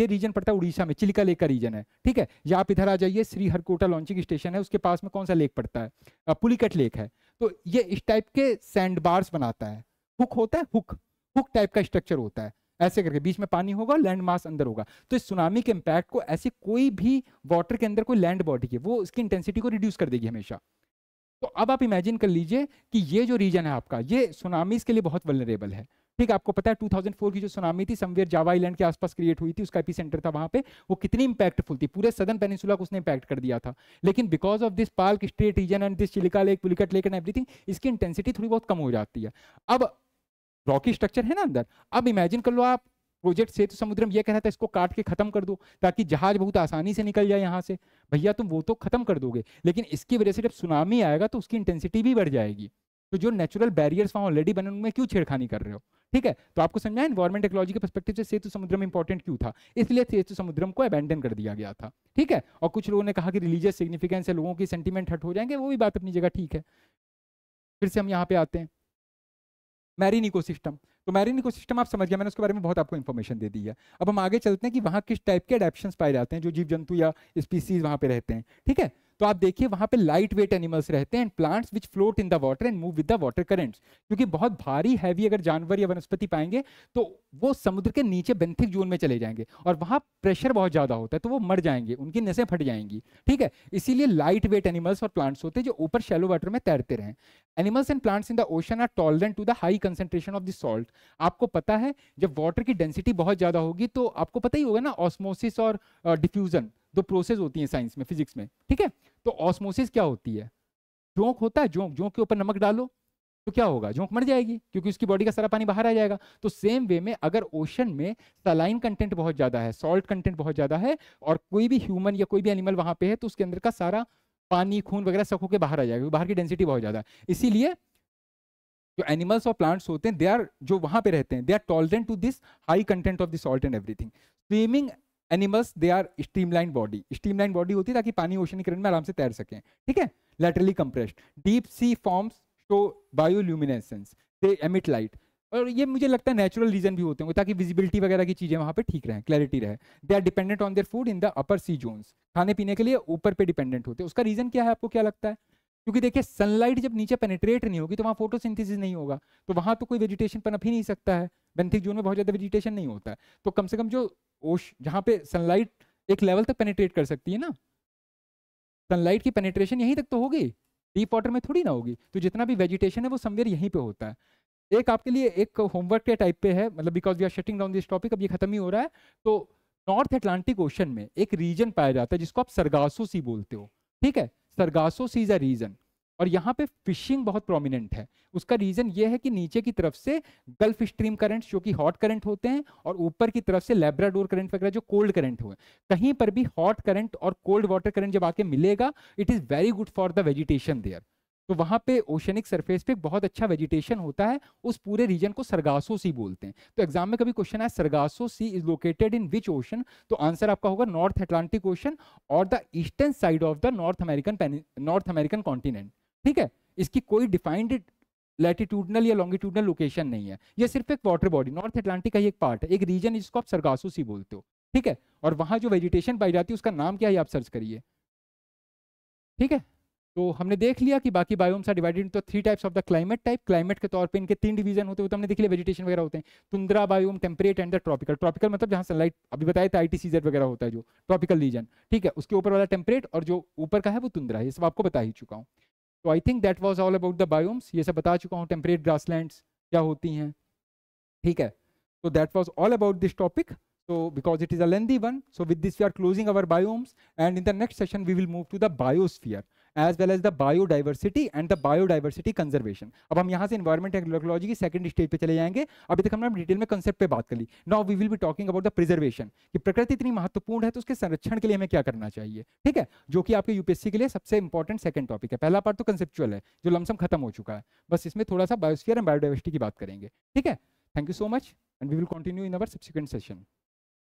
ये रीजन पड़ता है उड़ीसा में चिलिका लेक का रीजन है ठीक है या आप इधर आ जाइए श्री हरकोटा लॉन्चिंग स्टेशन है उसके पास में कौन सा लेक पड़ता है पुलिकट लेक है तो ये इस टाइप के सैंड बार्स बनाता है हुक होता है हुक हुक टाइप का स्ट्रक्चर होता है ऐसे करके बीच में पानी होगा लैंड मास अंदर होगा तो इस सुनामी के इंपैक्ट को ऐसे कोई भी वाटर के अंदर कोई लैंड बॉडी की वो उसकी इंटेंसिटी को रिड्यूस कर देगी हमेशा तो अब आप इमेजिन कर लीजिए कि ये जो रीजन है आपका ये सुनामी के लिए बहुत वेलरेबल है ठीक आपको पता है 2004 की जो सुनामी थी समवेयर जावा आइलैंड के आसपास क्रिएट हुई थी उसका एपी सेंटर था वहां पे वो कितनी इंपैक्टफुल थी पूरे सदन पेनिसुला को उसने इंपैक्ट कर दिया था लेकिन because of this Palk strait region and this Chilika lake Pulicat lake and everything इसकी इंटेंसिटी थोड़ी बहुत कम हो जाती है अब रॉकी स्ट्रक्चर है ना अंदर अब इमेजिन कर लो आप प्रोजेक्ट सेतु तो समुद्रम ये कह रहा था इसको काट के खत्म कर दो ताकि जहाज बहुत आसानी से निकल जाए यहाँ से भैया तुम वो तो खत्म कर दोगे लेकिन इसकी वजह से जब सुनामी आएगा तो उसकी इंटेंसिटी भी बढ़ जाएगी तो जो नेचुरल बैरियर्स वहाँ ऑलरेडी बने उनमें क्यों छेड़खानी कर रहे हो ठीक है तो आपको समझा इन्वायरमेंट टेक्नोलॉजी के परस्पेक्टिव से सेतु समुद्रम इंपॉर्टेंट क्यों था इसलिए सेतु समुद्रम को अबेंडन कर दिया गया था ठीक है और कुछ लोगों ने कहा कि रिलीजियस सिग्निफिकेंस है लोगों की सेंटीमेंट हट हो जाएंगे वो भी बात अपनी जगह ठीक है फिर से हम यहाँ पे आते हैं मैरिन इको सिस्टम तो मैरिन इको सिस्टम आप समझ गया मैंने उसके बारे में बहुत आपको इन्फॉर्मेशन दे दी है अब हम आगे चलते हैं कि वहाँ किस टाइप के अडेप्शन पाए जाते हैं जो जीव जंतु या स्पीसीज वहाँ पे रहते हैं ठीक है तो आप देखिए वहां पे लाइट वेट एनिमल्स रहते हैं and plants which float in the water and move with the water currents क्योंकि बहुत भारी हैवी अगर जानवर या वनस्पति पाएंगे तो वो समुद्र के नीचे बेंथिक जोन में चले जाएंगे और वहाँ प्रेशर बहुत ज़्यादा होता है तो वो मर जाएंगे उनकी नसें फट जाएंगी ठीक है इसीलिए लाइट वेट एनिमल्स और प्लांट्स होते हैं जो ऊपर शेलो वाटर में तैरते रहें animals and plants in the ocean are tolerant to the high concentration of the salt आपको पता है जब वाटर की डेंसिटी बहुत ज़्यादा होगी तो आपको पता ही होगा ना ऑस्मोसिस और डिफ्यूज़न uh, दो प्रोसेस होती है साइंस में फिजिक्स में ठीक है तो ऑस्मोसिस क्या होती है जोंक होता है जोंक जोंक के ऊपर नमक डालो तो क्या होगा जोंक मर जाएगी क्योंकि उसकी बॉडी का सारा पानी बाहर आ जाएगा तो सेम वे में अगर ओशन में सलाइन कंटेंट बहुत ज़्यादा है सॉल्ट कंटेंट बहुत ज़्यादा है और कोई भी ह्यूमन या कोई भी एनिमल वहां पे है तो उसके अंदर का सारा पानी खून वगैरह सब होकर बाहर आ जाएगा बाहर की डेंसिटी बहुत ज़्यादा है इसीलिए जो एनिमल्स और प्लांट्स होते हैं दे आर जो वहां पे रहते हैं they are tolerant to this high content of the salt and everything swimming animals they are streamline body streamline body होती है ताकि पानी ओशन में आराम से तैर सकें ठीक है laterally compressed deep sea forms show bioluminescence they emit light और ये मुझे लगता है नेचुरल रीजन भी होते होंगे ताकि विजिबिलिटी वगैरह की चीज़ें वहाँ पे ठीक रहें क्लैरिटी रहे they are dependent on their food in the upper sea zones खाने पीने के लिए ऊपर पे डिपेंडेंट होते हैं उसका रीजन क्या है आपको क्या लगता है क्योंकि देखिए सनलाइट जब नीचे पेनिट्रेट नहीं होगी तो वहाँ फोटोसिंथेसिस नहीं होगा तो वहाँ तो कोई वेजिटेशन पनप ही नहीं सकता है बेंथिक जोन में बहुत ज़्यादा वेजिटेशन नहीं होता है तो कम से कम जो ओश जहाँ पे सनलाइट एक लेवल तक पेनेट्रेट कर सकती है ना सनलाइट की पेनेट्रेशन यहीं तक तो होगी डीप वाटर में थोड़ी ना होगी तो जितना भी वेजिटेशन है वो समवेयर यहीं पे होता है एक आपके लिए एक होमवर्क के टाइप पे है मतलब because we are shutting down this topic अब ये खत्म ही हो रहा है तो नॉर्थ एटलांटिक ओशन में एक रीजन पाया जाता है जिसको आप सरगासो सी बोलते हो ठीक है सरगासो सीज अ रीजन और यहाँ पे फिशिंग बहुत प्रोमिनेंट है उसका रीजन ये है कि नीचे की तरफ से गल्फ स्ट्रीम करंट्स जो कि हॉट करंट होते हैं और ऊपर की तरफ से लेब्राडोर करंट वगैरह जो कोल्ड करंट हुए कहीं पर भी हॉट करंट और कोल्ड वाटर करंट जब आके मिलेगा it is very good for the vegetation there तो वहाँ पे ओशनिक सरफेस पे बहुत अच्छा वेजिटेशन होता है उस पूरे रीजन को सरगासो सी बोलते हैं तो एग्जाम में कभी क्वेश्चन आया Sargasso sea is located in which ocean तो आंसर आपका होगा नॉर्थ अटलांटिक ओशन और the eastern side of the north American north American continent ठीक है इसकी कोई डिफाइंड लैटिट्यूडनल या लॉन्गिट्यूडनल लोकेशन नहीं है यह सिर्फ एक वाटर बॉडी नॉर्थ अटलांटिक का ही एक पार्ट है एक रीजन जिसको आप सरगासो सी बोलते हो ठीक है और वहां जो वेजिटेशन पाई जाती है उसका नाम क्या है आप सर्च करिए ठीक है तो हमने देख लिया कि बाकी biomes are divided into three types of the climate type climate के तौर पे इनके तीन डिवीजन होते हैं तो हमने देख लिया वेजिटेशन वगैरह होते हैं tundra biome temperate and the tropical tropical मतलब जहाँ सनलाइट अभी बताया था आई टी वगैरह होता है जो ट्रॉपिकल रीजन ठीक है उसके ऊपर वाला टेम्परेट और जो ऊपर का है वो तुंद्रा है ये सब आपको बता ही चुका हूँ तो I think that was all about the biomes ये सब बता चुका हूँ टेम्परेट ग्रास क्या होती हैं ठीक है तो that was all about this topic so because it is a lengthy one so with this we are closing our biomes and in the next session we will move to the biosphere as well as the biodiversity and the biodiversity conservation अब हम यहाँ से इन्वायरमेंट टेक्नोलॉजी की सेकंड स्टेज पे चले जाएंगे अभी तक हमने डिटेल में कंसेप्ट पे बात कर ली now we will be talking about the preservation कि प्रकृति इतनी महत्वपूर्ण है तो उसके संरक्षण के लिए हमें क्या करना चाहिए ठीक है जो कि आपके यूपीएससी के लिए सबसे इंपॉर्टेंट सेकंड टॉपिक है पहला पार्ट तो कंसेप्चुअल है जो लमसम खत्म हो चुका है बस इसमें थोड़ा सा बायोस्फियर एंड बायोडाइवर्सिटी की बात करेंगे ठीक है thank you so much and we will continue in our subsequent session